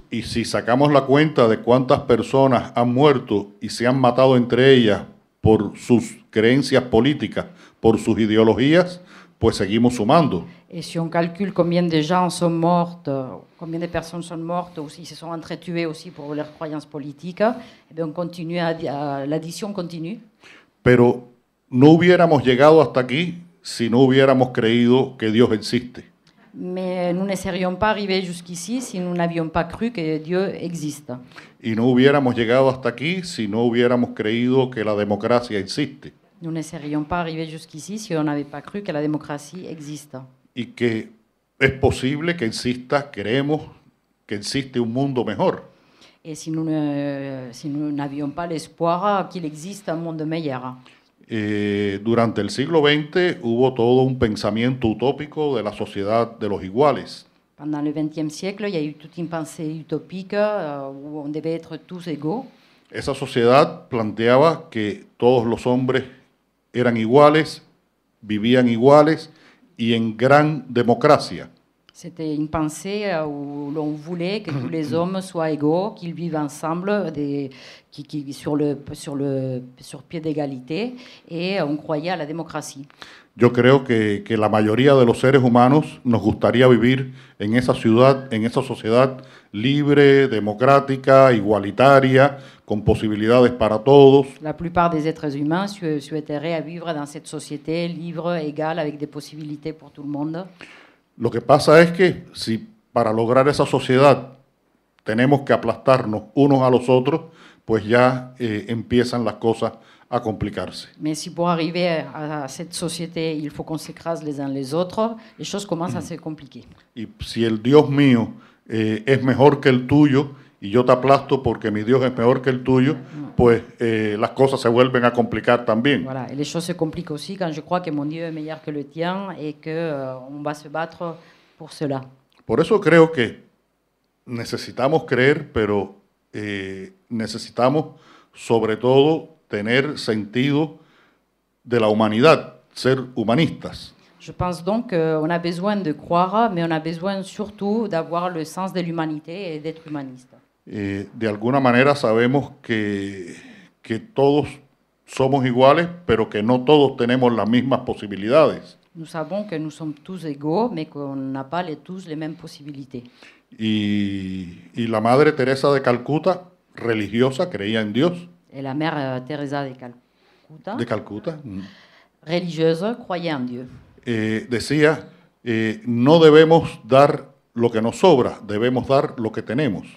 Y si sacamos la cuenta de cuántas personas han muerto y se han matado entre ellas por sus creencias políticas, por sus ideologías, pues seguimos sumando. Et si on calcule combien de gens sont mortes, combien de personnes sont mortes ou se sont entretués aussi pour leurs croyances politiques, eh bien on continue l'addition continue. Pero no hubiéramos llegado hasta aquí si no hubiéramos creído que Dios existe. Mais nous ne serions pas arrivés jusqu'ici si nous n'avions pas cru que Dieu existe. Y no hubiéramos llegado hasta aquí si no hubiéramos creído que la democracia existe. Nous ne serions pas arrivés jusqu'ici si on n'avait pas cru que la démocratie existe. Y que es posible que exista, creemos que existe un mundo mejor. Et si nous ne, si nous n'avions pas l'espoir qu'il existe un monde meilleur. Eh, durante el siglo XX hubo todo un pensamiento utópico de la sociedad de los iguales. Pendant le XXe siècle, il y a eu toute une pensée utopique euh, où on devait être tous égaux. Esa sociedad planteaba que todos los hombres eran iguales, vivían iguales y en gran democracia. C'était une pensée où l'on voulait que tous les hommes soient égaux, qu'ils vivent ensemble des, qui, qui, sur, le, sur, le, sur pied d'égalité et on croyait à la démocratie. Yo creo que, que la mayoría de los seres humanos nos gustaría vivir en esa ciudad, en esa sociedad libre, democrática, igualitaria, con posibilidades para todos. La plupart des êtres humains souhaiteraient à vivre dans cette société libre, égale, avec des possibilités pour tout le monde. Lo que pasa es que si para lograr esa sociedad tenemos que aplastarnos unos a los otros, pues ya eh, empiezan las cosas a complicarse. Mais si pour arriver à cette société, il faut qu'on s'écrase les uns les autres, les choses commencent mm. à se compliquer. Y si el Dios mío eh, es mejor que el tuyo, y yo te aplasto porque mi Dios es mejor que el tuyo, pues eh, las cosas se vuelven a complicar también. Voilà, et se complica aussi cuando yo creo que mon Dios es meilleur que le tien y que vamos euh, on va se battre pour cela. Por eso creo que necesitamos creer, pero eh, necesitamos sobre todo tener sentido de la humanidad, ser humanistas. Je pense donc qu'on a besoin de croire, mais on a besoin surtout d'avoir le sens de l'humanité et d'être humaniste. Eh, de alguna manera sabemos que, todos somos iguales, pero que no todos tenemos las mismas posibilidades. que Y, la Madre Teresa de Calcuta, religiosa, creía en Dios. la euh, Teresa de Calcuta, De mm. eh, decía, eh, no debemos dar lo que nos sobra, debemos dar lo que tenemos.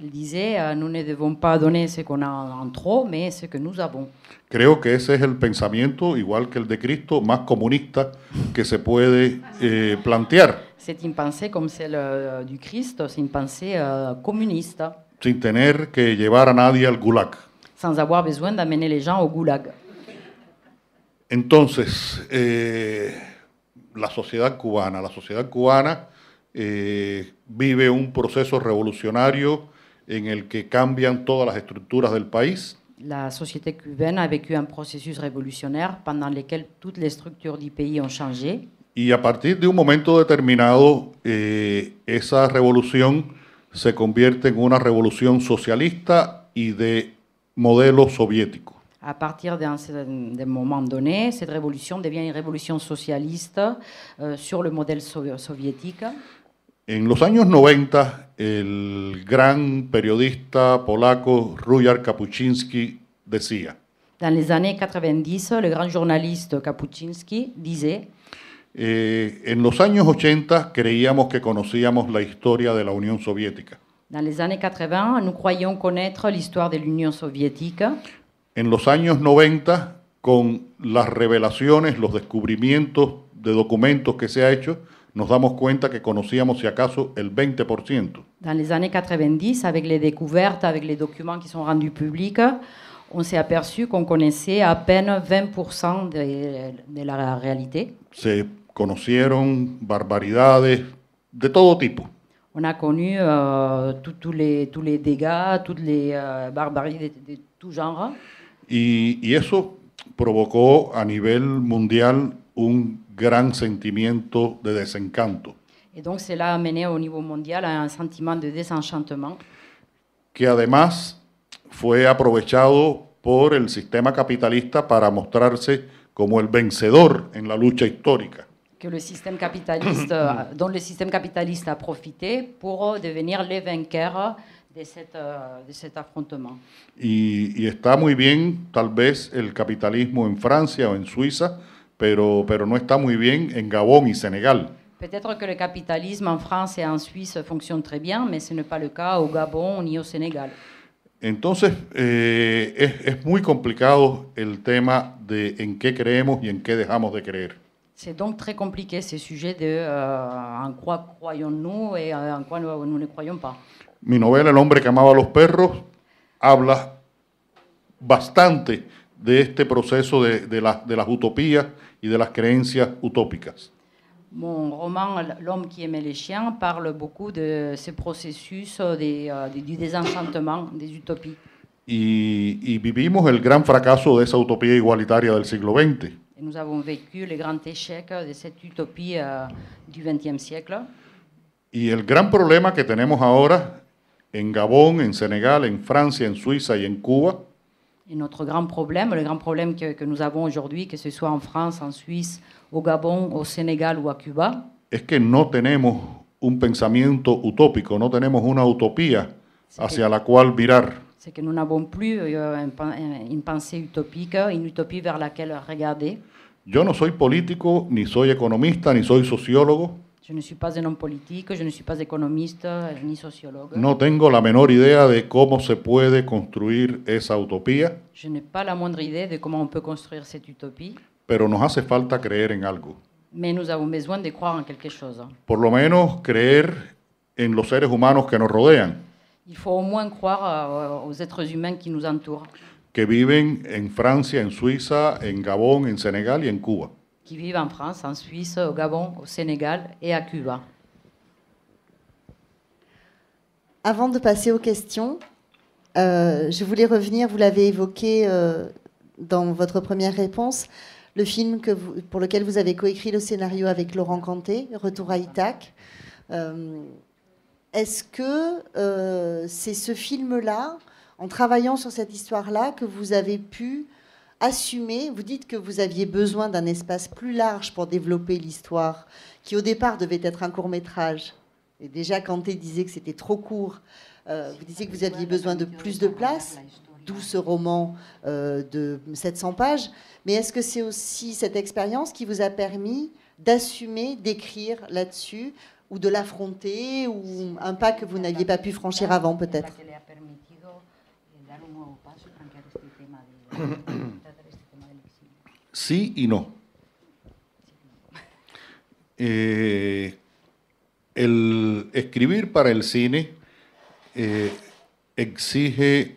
Él disait, no «Ah, nous ne devons pas donner ce qu'on en trop, mais ce que nous avons. Creo que ese es el pensamiento, igual que el de Cristo, más comunista que se puede eh, plantear, C'est une pensée comme celle euh, du Christ, c'est une pensée euh, sin tener que llevar a nadie al gulag. sans avoir besoin d'amener les gens au gulag. Entonces, eh, la sociedad cubana, la sociedad cubana eh, vive un proceso revolucionario en el que cambian todas las estructuras del país. La sociedad cubana ha vécu un processus révolutionnaire pendant lequel todas las estructuras del país han cambiado. Y a partir de un momento determinado, eh, esa revolución se convierte en una revolución socialista y de modelo soviético. A partir de moment donné, cette révolution devient une révolution revolución socialista sobre el euh, modelo soviético. En los años 90, el gran periodista polaco Rujar Kapuczynski decía. Eh, en los años 80 creíamos que conocíamos la historia de la Unión Soviética. En los años 90, con las revelaciones, los descubrimientos de documentos que se ha hecho, nos damos cuenta que conocíamos si acaso el 20%. en les années 90, avec les découvertes, avec les documents qui sont rendus publics, on s'est aperçu qu'on connaissait à peine 20% de, de, la réalité. Se conocieron barbaridades de todo tipo. On a connu euh, tous les, tous les dégâts, toutes les euh, barbaries de, de, tout genre. Y, y eso provocó a nivel mundial un gran sentimiento de desencanto. Et donc cela a mené au niveau mondial a un sentiment de desenchantement. Que además fue aprovechado por el sistema capitalista para mostrarse como el vencedor en la lucha histórica. Que le système capitaliste, dont le système capitaliste a profité pour devenir les vainqueurs de, cette, euh, de cet affrontement. Y, y está muy bien, tal vez, el capitalismo en Francia o en Suiza, pero, pero no está muy bien en Gabón y Senegal. Peut-être que le capitalisme en France et en Suisse fonctionne très bien, mais ce n'est pas le cas au Gabon ni au Sénégal. Entonces, eh, es, es, muy complicado el tema de en qué creemos y en qué dejamos de creer. C'est donc très compliqué ce sujet de euh, en quoi croyons-nous et euh, en quoi nous, nous, ne croyons pas. Mi novela El hombre que amaba a los perros habla bastante de este proceso de, de, la, de las utopías y de las creencias utópicas. Mon roman L'homme qui aimait les chiens parle beaucoup de ce processus de, euh, de, euh, du désenchantement des utopies. Y, y, vivimos el gran fracaso de esa utopía igualitaria del siglo XX. Et nous avons vécu le grand échec de cette utopie euh, du XXe siècle. Y el gran problema que tenemos ahora en Gabón, en Senegal, en Francia, en Suiza y en Cuba Et notre grand problème, le grand problème que, nous avons aujourd'hui, que ce soit en France, en Suisse, au Gabon, au Sénégal ou à Cuba, que nous un nous une hacia la C'est que nous n'avons plus euh, une pensée utopique, une utopie vers laquelle regarder. Je ne suis suis politique ni soy ni soy sociólogo. Yo no soy pas de homme político, yo no soy pas economista ni sociólogo. No tengo la menor idea de cómo se puede construir esa utopía. Je n'ai pas la moindre idée de comment on peut construire cette utopie. Pero nos hace falta creer en algo. Mais nous avons besoin de croire en quelque chose. Por lo menos creer en los seres humanos que nos rodean. Il faut au moins croire euh, aux êtres humains qui nous entourent. Que viven en Francia, en Suiza, en Gabón, en Senegal y en Cuba. qui vivent en France, en Suisse, au Gabon, au Sénégal et à Cuba. Avant de passer aux questions, euh, je voulais revenir, vous l'avez évoqué euh, dans votre première réponse, le film que vous, pour lequel vous avez coécrit le scénario avec Laurent Canté, Retour à Itac. Euh, est-ce que c'est ce film-là, en travaillant sur cette histoire-là, que vous avez pu assumer, vous dites que vous aviez besoin d'un espace plus large pour développer l'histoire, qui au départ devait être un court métrage. Et déjà, Kanté disait que c'était trop court. Euh, vous disiez que vous aviez besoin de plus de place, d'où ce roman euh, de 700 pages. Mais est-ce que c'est aussi cette expérience qui vous a permis d'assumer, d'écrire là-dessus, ou de l'affronter, ou un pas que vous n'aviez pas pu franchir avant peut-être Sí y no. Eh, el escribir para el cine eh, exige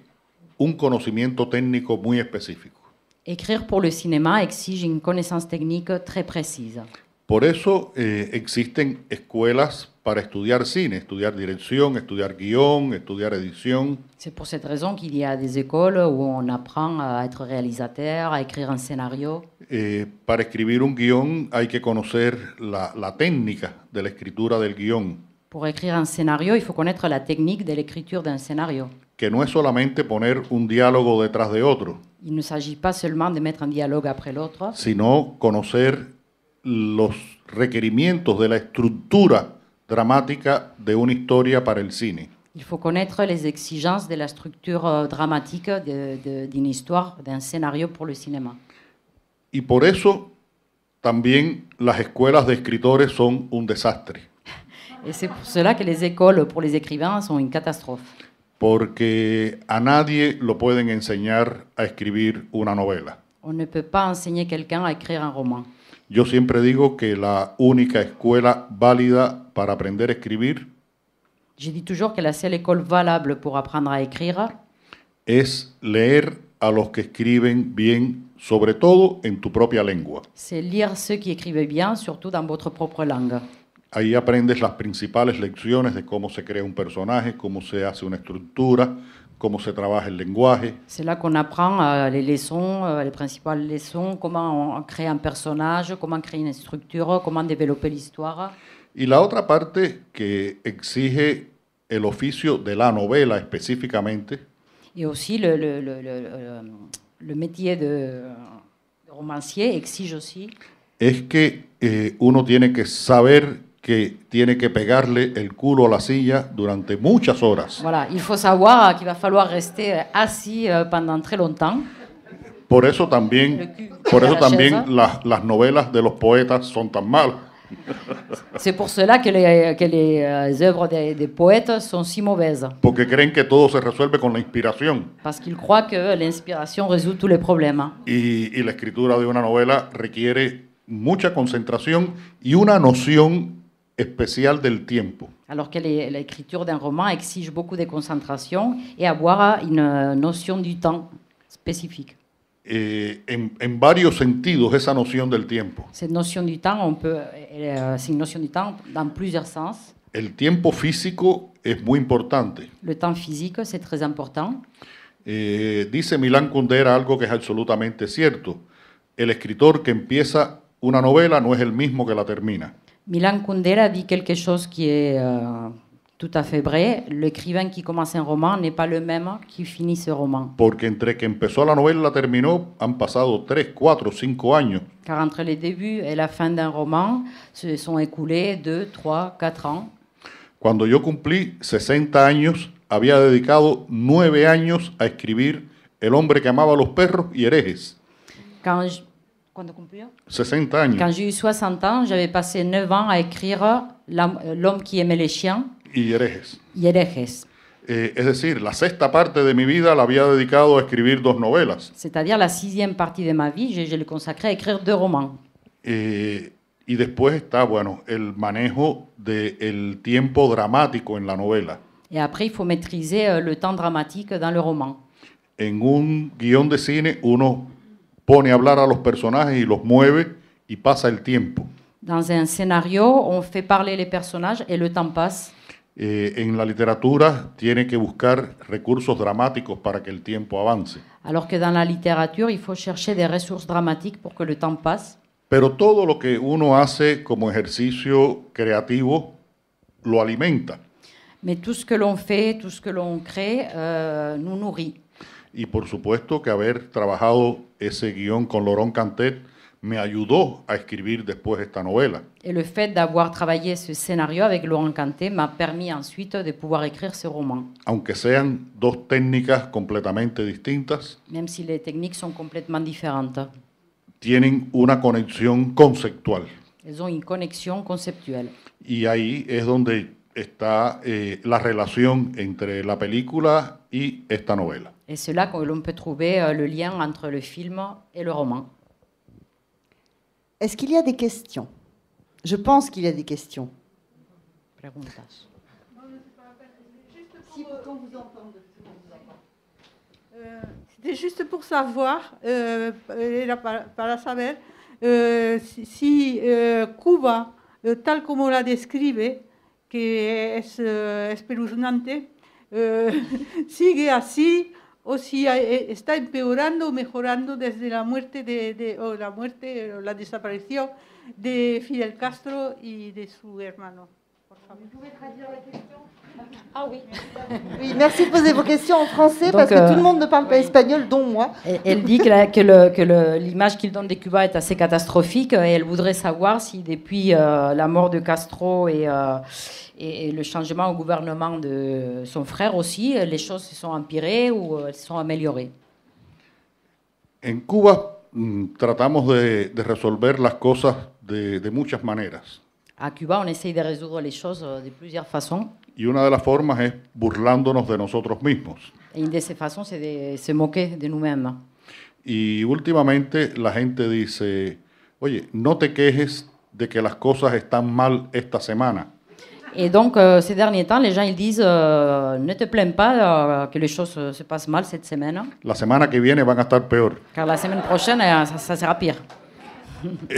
un conocimiento técnico muy específico. Écrire pour le cinéma exige une connaissance technique très précise. Por eso eh, existen escuelas para estudiar cine, estudiar dirección, estudiar guión, estudiar edición. C'est pour cette raison qu'il y a des écoles où on apprend à être réalisateur, à écrire un scénario. Eh, para escribir un guión hay que conocer la, técnica de la escritura del guión. Pour écrire un scénario, il faut connaître la technique de l'écriture d'un scénario. Que no es solamente poner un diálogo detrás de otro. No ne s'agit pas seulement de mettre un dialogue après l'autre. Sino conocer los requerimientos de la estructura dramática de una historia para el cine. Il faut connaître les exigences de la structure euh, dramatique d'une histoire, d'un scénario pour le cinéma. Y por eso también las escuelas de escritores son un desastre. Et c'est pour que les écoles pour les écrivains sont une catastrophe. Porque a nadie lo pueden enseñar a escribir una novela. On ne peut pas enseigner quelqu'un à écrire un roman. Yo siempre digo que la única escuela válida para aprender a escribir Je dis toujours que la seule école valable pour apprendre à écrire, est leer a los que escriben bien, sobre todo en tu propia lengua. c'est lire ceux qui écrivent bien, surtout dans votre propre langue. Ahí aprendes las principales lecciones de cómo se crea un personaje, cómo se hace una estructura, cómo se trabaja el lenguaje. C'est là qu'on apprend euh, les leçons, euh, les principales leçons, comment on crée un personnage, comment créer une structure, comment développer l'histoire. Y la otra parte que exige el oficio de la novela específicamente. Y aussi le, le, le, le métier de, romancier exige aussi. Es que eh, uno tiene que saber que tiene que pegarle el culo a la silla durante muchas horas. Voilà, il faut savoir qu'il va falloir rester assis euh, pendant très longtemps. Por eso también, por eso también las, las novelas de los poetas son tan malas. C'est pour cela que les, les euh, œuvres des, poètes sont si mauvaises. Porque creen que todo se resuelve con la inspiración. Parce qu'ils croient que l'inspiration résout tous les problèmes. Et la escritura de una novela requiere mucha concentración y una noción spéciale del tiempo. Alors que l'écriture d'un roman exige beaucoup de concentration et avoir une notion du temps spécifique. et eh, en, en, varios sentidos esa noción del tiempo. Cette notion du temps, on peut El tiempo físico es muy importante. Le temps físico c'est très important. Eh, dice Milan Kundera algo que es absolutamente cierto. El escritor que empieza una novela no es el mismo que la termina. Milan Kundera dice quelque chose qui est euh, tout à fait vrai. L'écrivain qui commence un roman n'est pas le même qui finit ce roman. Porque entre que empezó la novela terminó han pasado 3, 4, 5 años. Car entre les débuts et la fin d'un roman se sont écoulés 2, 3, 4 ans. Cuando yo cumplí 60 años había dedicado 9 años a escribir El hombre que amaba a los perros y herejes. Quand je... Quand 60 años. Quand j'ai eu 60 ans, j'avais passé 9 ans à écrire L'homme qui aimait les chiens y herejes. Y herejes. Eh, es decir, la sexta parte de mi vida la había dedicado a escribir dos novelas. C'est-à-dire la sixième partie de ma vie, je, je le consacré à écrire deux romans. Eh, y después está, bueno, el manejo del de tiempo dramático en la novela. Et après, il faut maîtriser euh, le temps dramatique dans le roman. En un guion de cine, uno pone a hablar a los personajes y los mueve y pasa el tiempo. Dans un scénario, on fait parler les personnages et le temps passe. Eh, en la literatura tiene que buscar recursos dramáticos para que el tiempo avance. Alors que dans la literatura il faut chercher des ressources dramatiques pour que le temps passe. Pero todo lo que uno hace como ejercicio creativo lo alimenta. Mais tout ce que l'on fait, tout ce que l'on crée, euh, nous nourrit. Y por supuesto que haber trabajado ese guión con Laurent Cantet me ayudó a escribir después esta novela. El le fait d'avoir travaillé ce scénario avec Laurent Canté m'a permis ensuite de pouvoir écrire ce roman. Aunque sean dos técnicas completamente distintas, Même si les techniques sont complètement différentes, tienen una conexión conceptual. elles ont une connexion conceptuelle. Y ahí es donde está eh, la relación entre la película y esta novela. Et c'est là que l'on peut trouver euh, le lien entre le film et le roman. Est-ce qu'il y a des questions Je pense qu'il y a des questions. C'était juste pour savoir, euh, para euh, si euh, Cuba, tal como la describe, que es espeluznante, sigue así o si eh, eh, está empeorando o mejorando desde la muerte, de o la muerte o la desaparición de Fidel Castro y de su hermano. ah oui. oui. Merci de poser vos questions en français parce que tout le euh, monde ne parle pas espagnol, dont moi. Elle dit que, que, l'image qu'il donne de Cuba est assez catastrophique et elle voudrait savoir si depuis euh, la mort de Castro euh, et, le changement au gouvernement de son frère aussi, les choses se sont empirées ou elles se sont améliorées. En Cuba nous mm, de, de résoudre les choses de, de muchas maneras. a Cuba, on essaye de résoudre les choses euh, de plusieurs façons. Y una de las formas es burlándonos de nosotros mismos. y de ces façons, c'est de se moquer de nous-mêmes. Y últimamente la gente dice, oye, no te quejes de que las cosas están mal esta semana. y donc, euh, ces derniers temps, les gens ils disent euh, ne te plains pas euh, que les choses se passent mal cette semaine. La semana que viene van a estar peor. Car la semaine prochaine, ça, ça sera pire.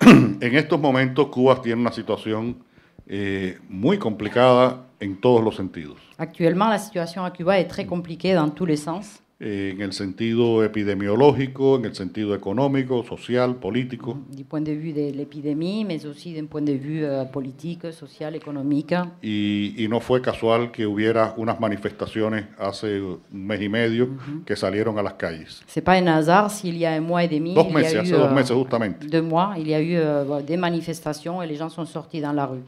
en estos momentos Cuba tiene una situación eh, muy complicada en todos los sentidos. Actualmente la situación en Cuba es muy complicada en todos los sens. Eh, en el sentido epidemiológico, en el sentido económico, social, político. Du point de vue de la epidemia, mais aussi d'un point de vista euh, político, social, económico. Y, y, no fue casual que hubiera unas manifestaciones hace un mes y medio que salieron a las calles. C'est pas un hasard s'il y a un mois et demi. Dos meses, hace eu, dos euh, meses justamente. Deux mois, il y a eu euh, des manifestations et les gens sont sortis dans la rue.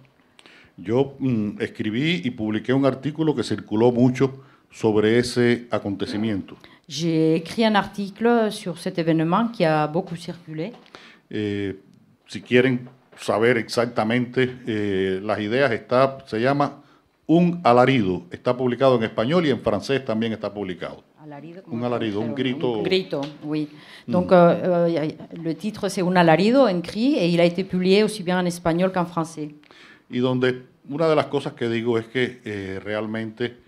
Yo mm, escribí y publiqué un artículo que circuló mucho sobre ese acontecimiento. J'ai écrit un article sur cet événement qui a beaucoup circulé. Eh, si quieren saber exactamente eh, las ideas, está, se llama Un alarido. Está publicado en español y en francés también está publicado. un alarido, un grito. Un grito, sí. Mm. Donc mm. euh, euh le Un alarido, un cri, et il a été publié aussi bien en espagnol qu'en français. Y donde una de las cosas que digo es que eh, realmente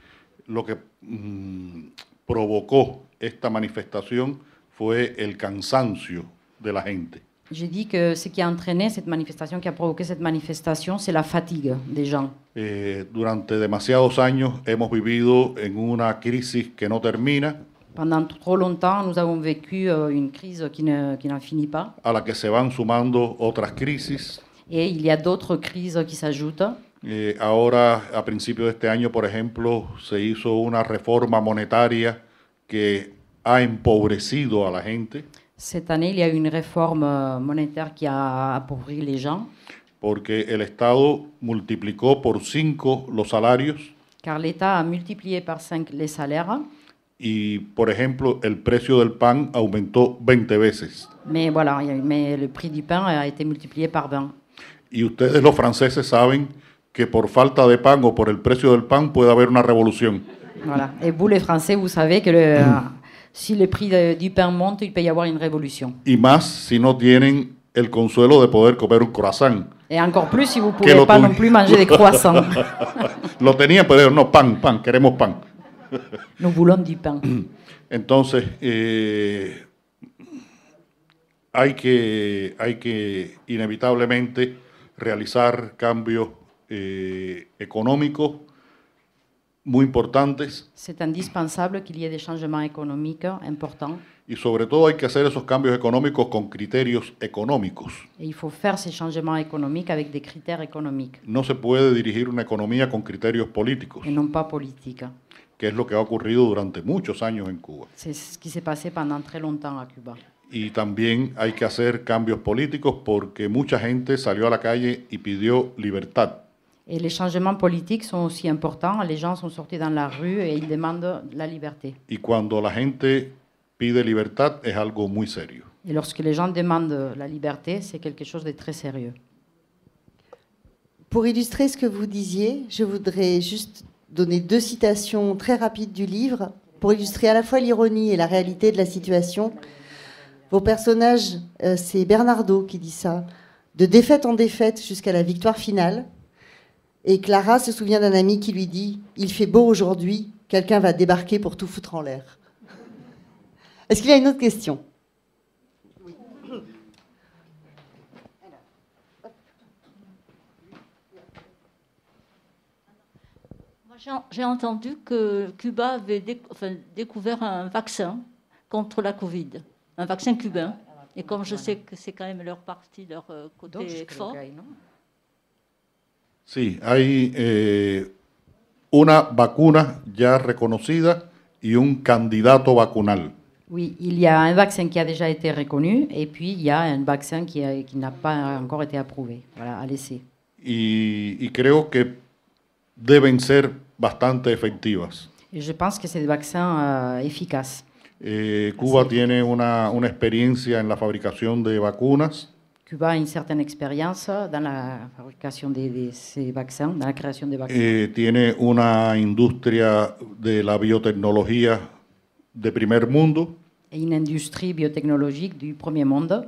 lo que mmm, provocó esta manifestación fue el cansancio de la gente. J'ai dit que ce qui a entraîné cette manifestation, qui a provoqué cette manifestation, c'est la fatigue des gens. Eh, durante demasiados años hemos vivido en una crisis que no termina. Pendant trop longtemps, nous avons vécu euh, une crise qui ne qui finit pas. à la que se van sumando otras crisis. Et il y a d'autres crises qui s'ajoutent. Eh, ahora, a principios de este año, por ejemplo, se hizo una reforma monetaria que ha empobrecido a la gente. Cette année, il y a monetaria une réforme euh, monétaire a appauvri les Porque el Estado multiplicó por 5 los salarios. Car l'État a multiplié par 5 les salaires. Y, por ejemplo, el precio del pan aumentó 20 veces. Mais voilà, mais le prix du pain a été multiplié par 20. Y ustedes, los franceses, saben que por falta de pan o por el precio del pan puede haber una revolución. Voilà. Et vous, les Français, vous savez que le, mm. si le prix de, du pain monte, il peut y avoir une révolution. Y más si no tienen el consuelo de poder comer un croissant. Et encore plus si vous pouvez pas non plus manger des croissants. lo tenían, pero no, pan, pan, queremos pan. Nous voulons du pain. Entonces, eh, hay, que, hay que inevitablemente realizar cambios eh, económicos muy importantes. Es indispensable que haya ait des changements économiques importants. Y sobre todo hay que hacer esos cambios económicos con criterios económicos. Et il faut faire ces changements économiques avec des No se puede dirigir una economía con criterios políticos, en un pas que es lo que ha ocurrido durante muchos años en Cuba. C'est ce qui s'est passé pendant très longtemps à Cuba. Y también hay que hacer cambios políticos porque mucha gente salió a la calle y pidió libertad. Et les changements politiques sont aussi importants. Les gens sont sortis dans la rue et ils demandent la liberté. Et quand la gente pide algo muy serio. Et lorsque les gens demandent la liberté, c'est quelque chose de très sérieux. Pour illustrer ce que vous disiez, je voudrais juste donner deux citations très rapides du livre pour illustrer à la fois l'ironie et la réalité de la situation. Vos personnages, euh, c'est Bernardo qui dit ça, de défaite en défaite jusqu'à la victoire finale. Et Clara se souvient d'un ami qui lui dit Il fait beau aujourd'hui, quelqu'un va débarquer pour tout foutre en l'air. Est-ce qu'il y a une autre question J'ai entendu que Cuba avait découvert un vaccin contre la Covid, un vaccin cubain. Et comme je sais que c'est quand même leur partie, leur euh, côté fort. Sí, hay eh, una vacuna ya reconocida y un candidato vacunal. Oui, il y a un vaccin qui a déjà été reconnu et puis il y a un vaccin qui, no qui n'a pas encore été approuvé, voilà, à Y, y creo que deben ser bastante efectivas. Et je pense que c'est des vaccins euh, efficaces. Eh, Cuba tiene una, una experiencia en la fabricación de vacunas. Cuba a une certaine expérience dans la fabricación de, de ces vaccins, dans la creación de vaccins. Eh, tiene una industria de la biotecnología de primer mundo. Et une industrie biotechnologique du premier monde.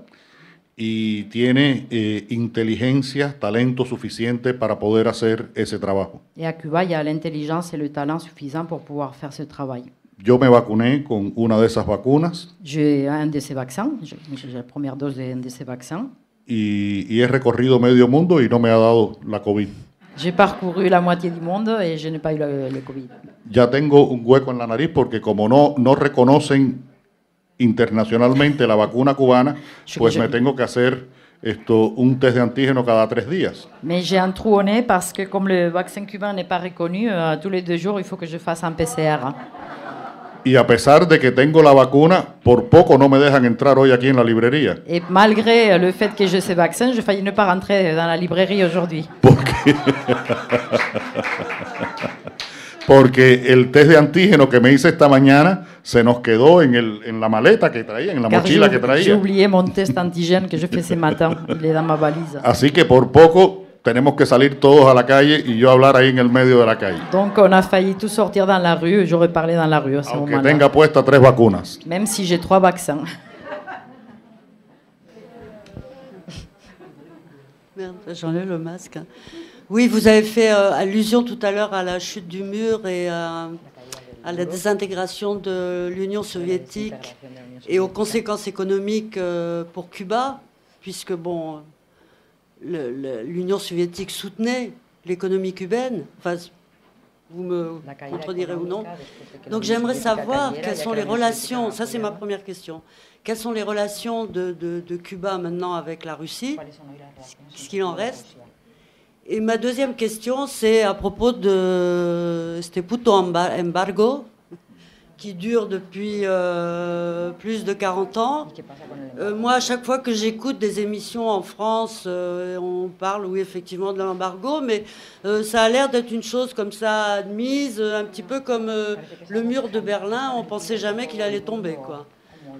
Y tiene eh, inteligencia, talento suficiente para poder hacer ese trabajo. Et Cuba, y a inteligencia y el talent suffisant pour pouvoir faire ce travail. Yo me vacuné con una de esas vacunas. J'ai un de ces vaccins, j'ai la première dose de, de ces vaccins y, y he recorrido medio mundo y no me ha dado la COVID. J'ai parcouru la moitié du monde et je n'ai pas eu le, COVID. Ya tengo un hueco en la nariz porque como no, no reconocen internacionalmente la vacuna cubana, pues me tengo que hacer esto, un test de antígeno cada tres días. Mais j'ai un trou au nez parce que comme le vaccin cubain n'est pas reconnu, euh, tous les deux jours il faut que je fasse un PCR y a pesar de que tengo la vacuna, por poco no me dejan entrar hoy aquí en la librería. Y malgré euh, le fait que je sais vaccin, je failli ne pas rentrer dans la librairie aujourd'hui. Porque Porque el test de antígeno que me hice esta mañana se nos quedó en, el, en la maleta que traía, en la mochila que traía. J'ai oublié mon test antigène que je fais ce matin, il est dans ma valise. Así que por poco que salir todos à la calle là en el de la calle. Donc on a failli tous sortir dans la rue, j'aurais parlé dans la rue à ce moment-là. Même si j'ai trois vaccins. Merde, j'enlève le masque. Hein. Oui, vous avez fait euh, allusion tout à l'heure à la chute du mur et à, la désintégration de l'Union soviétique et aux conséquences économiques euh, pour Cuba, puisque bon, l'Union soviétique soutenait l'économie cubaine. vous me contredirez ou non. Hein, Donc j'aimerais savoir quelles sont les relations, ça c'est ma première question, quelles sont les relations de, Cuba maintenant avec la Russie, quest ce qu'il en reste. Et ma deuxième question, c'est à propos de plutôt embargo qui dure depuis euh, plus de 40 ans. Euh, moi, à chaque fois que j'écoute des émissions en France, euh, on parle, oui, effectivement, de l'embargo, mais ça a l'air d'être une chose comme ça admise, un petit peu comme ah, le mur de Berlin, on pensait jamais qu'il allait tomber, quoi.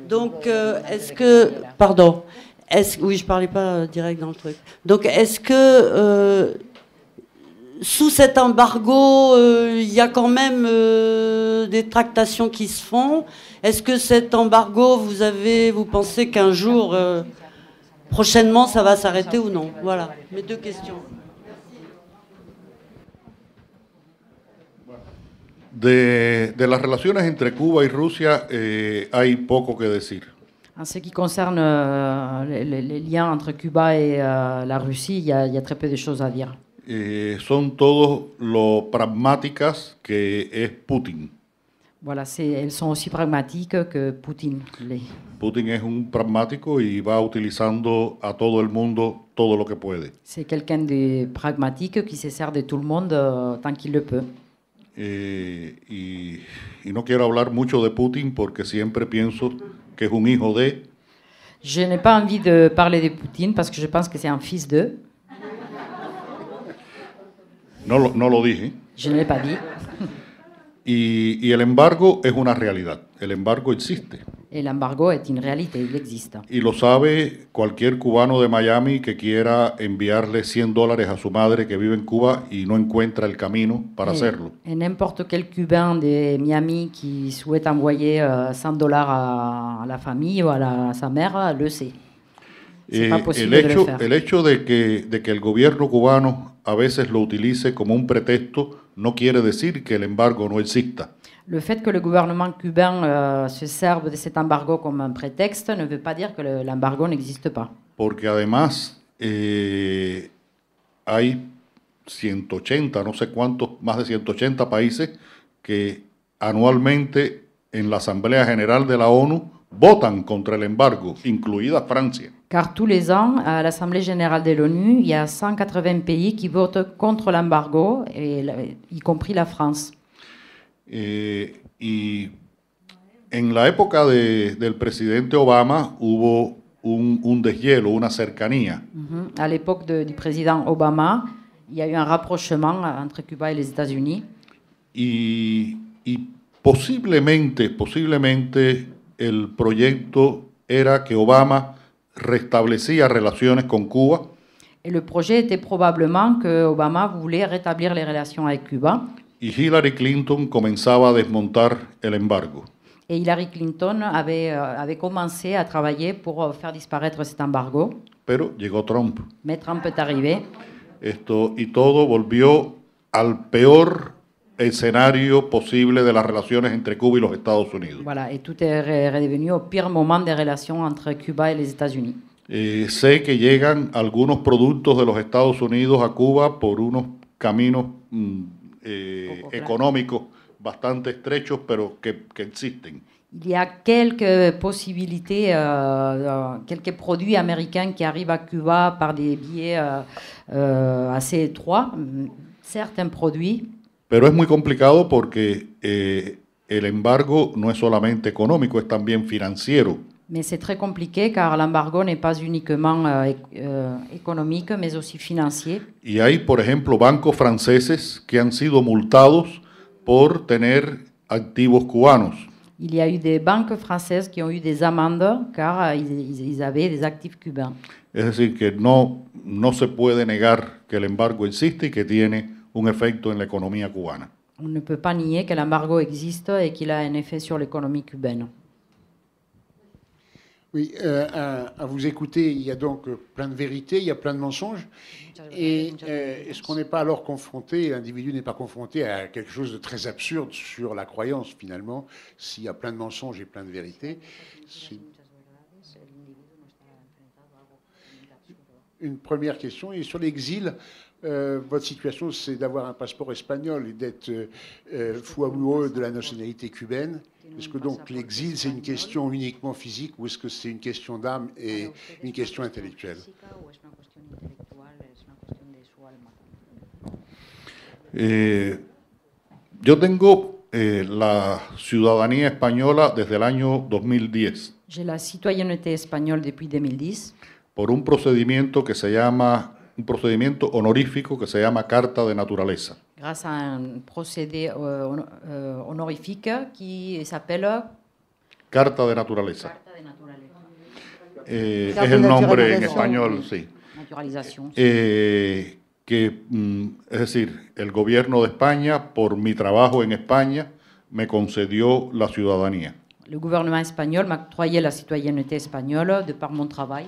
Donc, est-ce que... Pardon. Est-ce, oui, je parlais pas direct dans le truc. Donc, est-ce que sous cet embargo, euh, il y a quand même euh, des tractations qui se font. Est-ce que cet embargo, vous avez, vous pensez qu'un jour, euh, prochainement, ça va s'arrêter ou non Voilà, mes deux questions. De, de las relaciones entre Cuba y il y a poco que dire. En ce qui concerne les, liens entre Cuba et la Russie, il y, a très peu de choses à dire. eh, son todos lo pragmáticas que es Putin. Voilà, elles sont aussi pragmatiques que Putin Putin es un pragmático y va utilizando a todo el mundo todo lo que puede. C'est quelqu'un de pragmatique qui se sert de tout le monde euh, tant qu'il le peut. Eh, y, y, no quiero hablar mucho de Putin porque siempre pienso que es un hijo de. Je n'ai pas envie de parler de putin parce que je pense que c'est un fils de. No lo, no lo dije. Je ne pas dit. Y, y, el embargo es una realidad. El embargo existe. El embargo es una realidad, il existe. Y lo sabe cualquier cubano de Miami que quiera enviarle 100 dólares a su madre que vive en Cuba y no encuentra el camino para eh, hacerlo. Et n'importe quel cubain de Miami que souhaite envoyer 100 dólares a la familia o a la, madre sa mère le sait. Eh, el, hecho, el hecho de que, de que el gobierno cubano a veces lo utilice como un pretexto no quiere decir que el embargo no exista. Le fait que el gobierno cubano euh, se serve de cet embargo como un pretexto no veut pas dire que l'embargo embargo n'existe pas. Porque además eh, hay 180, no sé cuántos, más de 180 países que anualmente en la Asamblea General de la ONU votent contre l'embargo, la France. Car tous les ans, à l'Assemblée générale de l'ONU, il y a 180 pays qui votent contre l'embargo, y compris la France. Et eh, en la época de, del presidente Obama hubo un, un deshielo, una cercanía. Mm-hmm. À l'époque du président Obama, il y a eu un rapprochement euh, entre Cuba et les États-Unis. Et y posiblemente, posiblemente el proyecto era que Obama restablecía relaciones con Cuba. Et le projet était probablement que Obama voulait rétablir les relations avec Cuba. Y Hillary Clinton comenzaba a desmontar el embargo. Et Hillary Clinton avait, euh, avait commencé à travailler pour euh, faire disparaître cet embargo. Pero llegó Trump. Mais Trump est arrivé. Esto y todo volvió al peor escenario posible de las relaciones entre Cuba y los Estados Unidos. Voilà, et todo entre Cuba y los Estados Unidos. sé que llegan algunos productos de los Estados Unidos a Cuba por unos caminos mm, eh, económicos bastante estrechos, pero que, existen. Il y a algunos productos euh, que llegan a qui à Cuba par des billets euh, euh, assez étroits, mm, certains produits. Pero es muy complicado porque eh, el embargo no es solamente económico, es también financiero. très compliqué car l'embargo n'est pas uniquement euh, euh, Y hay, por ejemplo, bancos franceses que han sido multados por tener activos cubanos. y Es decir, que no, no se puede negar que el embargo existe y que tiene un effet en l'économie cubaine. On ne peut pas nier que l'embargo existe et qu'il a un effet sur l'économie cubaine. Oui, euh, à, vous écouter, il y a donc plein de vérités, il y a plein de mensonges. Et euh, est-ce qu'on n'est pas alors confronté, l'individu n'est pas confronté à quelque chose de très absurde sur la croyance finalement, s'il y a plein de mensonges et plein de vérités Une première question, est sur l'exil, euh, votre situation, c'est d'avoir un passeport espagnol et d'être euh, euh fou amoureux de la nationalité cubaine. Est-ce que donc l'exil, c'est une question uniquement physique ou est-ce que c'est une question d'âme et une question intellectuelle Je eh, Yo tengo eh, la ciudadanía española desde el año 2010. J'ai la citoyenneté espagnole depuis 2010. Por un procedimiento que se llama un procedimiento honorífico que se llama Carta de Naturaleza. Gracias a un procedimiento euh, euh, honorífico que se apela. Carta de Naturaleza. Eh, es el nombre en español, sí. Naturalización. Eh, que, mm, es decir, el gobierno de España, por mi trabajo en España, me concedió la ciudadanía. El gobierno español me otorgó la ciudadanía española de par mi trabajo.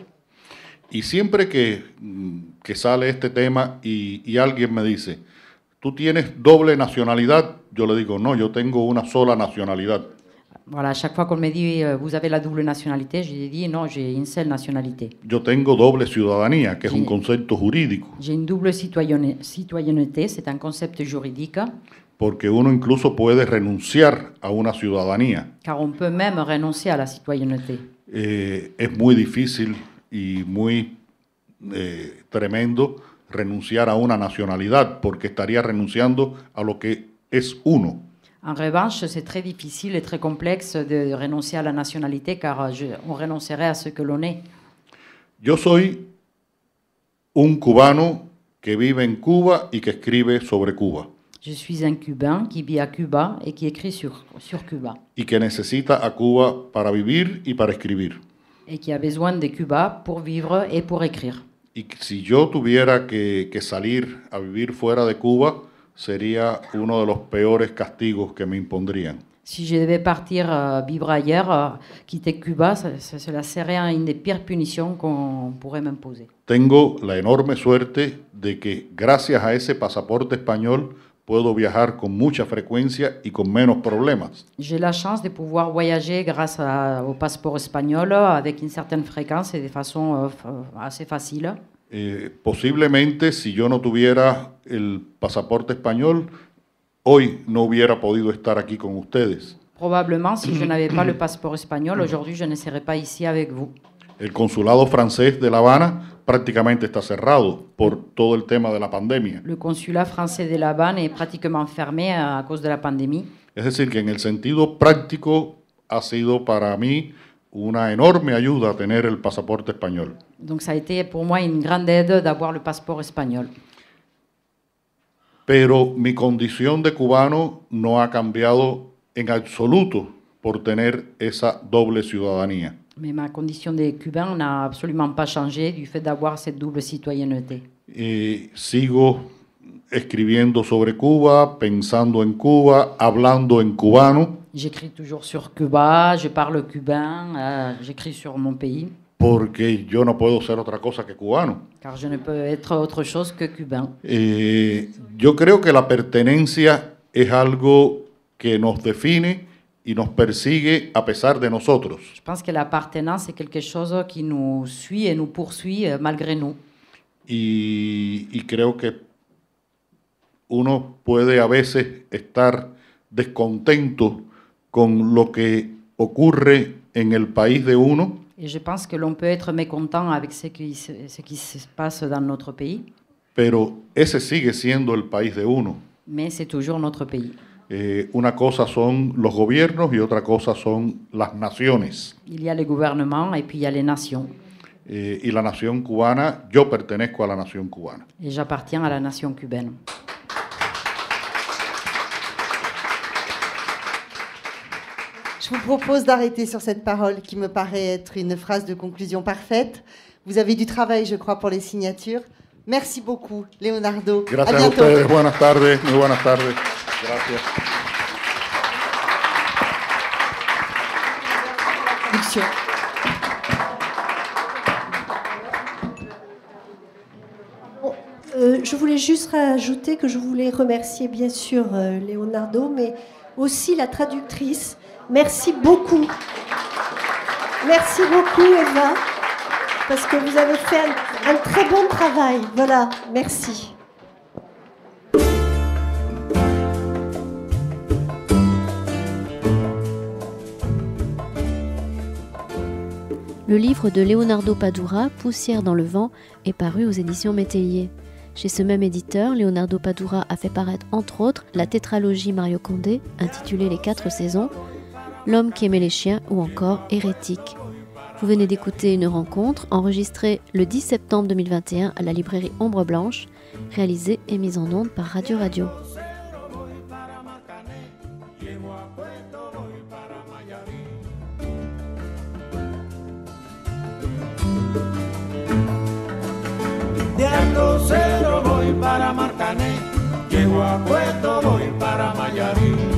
Y siempre que, mm, que sale este tema y, y, alguien me dice, tú tienes doble nacionalidad, yo le digo, no, yo tengo una sola nacionalidad. Voilà, chaque fois qu'on me dit euh, vous avez la double nationalité, je dis non, j'ai une seule nationalité. Yo tengo doble ciudadanía, que es un concepto jurídico. J'ai une double citoyenneté, c'est un concept juridique. Porque uno incluso puede renunciar a una ciudadanía. Car on peut même renoncer à la citoyenneté. Eh, es muy difícil y muy eh, tremendo renunciar a una nacionalidad, porque estaría renunciando a lo que es uno. En revanche, c'est très difficile et très complexe de renoncer à la nationalité, car je, on renoncerait à ce que l'on est. Yo soy un cubano que vive en Cuba y que escribe sobre Cuba. Je suis un Cubain qui vit à Cuba et qui écrit sur, sur Cuba. Y que necesita a Cuba para vivir y para escribir et qui a besoin de Cuba pour vivre et pour écrire. Y si yo tuviera que, salir a vivir fuera de Cuba, sería uno de los peores castigos que me impondrían. Si je devais partir a euh, vivre ailleurs, euh, quitar Cuba, cela serait une des pires punitions qu'on pourrait m'imposer. Tengo la enorme suerte de que gracias a ese pasaporte español puedo viajar con mucha frecuencia y con menos problemas. J'ai la chance de pouvoir voyager gracias al pasaporte español con avec une certaine fréquence de façon euh, euh, assez fácil. Eh, posiblemente si yo no tuviera el pasaporte español, hoy no hubiera podido estar aquí con ustedes. Probablemente, si yo no pas el pasaporte español, aujourd'hui no estaría aquí pas ici avec vous. El consulado francés de La Habana prácticamente está cerrado por todo el tema de la pandemia. Le consulat français de La Habana est pratiquement fermé a cause de la pandemia. Es decir, que en el sentido práctico ha sido para mí una enorme ayuda tener el pasaporte español. grande aide d'avoir le passeport Pero mi condición de cubano no ha cambiado en absoluto por tener esa doble ciudadanía. Mais ma condition de Cubain n'a absolument pas changé du fait d'avoir cette double citoyenneté. Et sigo escribiendo sobre Cuba, pensando en Cuba, hablando en cubano. J'écris toujours sur Cuba, je parle cubain, euh, j'écris sur mon pays. Porque yo no puedo ser otra cosa que cubano. Car je ne peux être autre chose que cubain. Et eh, yo creo que la pertenencia es algo que nos définit y nos persigue a pesar de nosotros. Je pense que l'appartenance est quelque chose qui nous suit et nous poursuit euh, malgré nous. Y, y creo que uno puede a veces estar descontento con lo que ocurre en el país de uno. Et je pense que l'on peut être mécontent avec ce qui, ce qui se passe dans notre pays. Pero ese sigue siendo el país de uno. Mais c'est toujours notre pays. Eh, une chose cosa son los gobiernos y otra cosa son las naciones. Il y a les gouvernements et puis il y a les nations. Et eh, la nation cubana, je pertenezco a la nación Et j'appartiens à la nation cubaine. Je vous propose d'arrêter sur cette parole qui me paraît être une phrase de conclusion parfaite. Vous avez du travail, je crois, pour les signatures. Merci beaucoup, Leonardo. a, Buenas euh, je voulais juste rajouter que je voulais remercier bien sûr euh, Leonardo, mais aussi la traductrice. Merci beaucoup. Merci beaucoup Eva, parce que vous avez fait un très bon travail. Voilà, merci. Le livre de Leonardo Padura, Poussière dans le vent, est paru aux éditions Mételier. Chez ce même éditeur, Leonardo Padura a fait paraître entre autres la tétralogie Mario Condé, intitulée Les Quatre Saisons, L'homme qui aimait les chiens ou encore Hérétique. Vous venez d'écouter une rencontre enregistrée le 10 septembre 2021 à la librairie Ombre Blanche, réalisée et mise en onde par Radio Radio. Cero cero voy para Marcané, llego a Puerto, voy para Mayarín.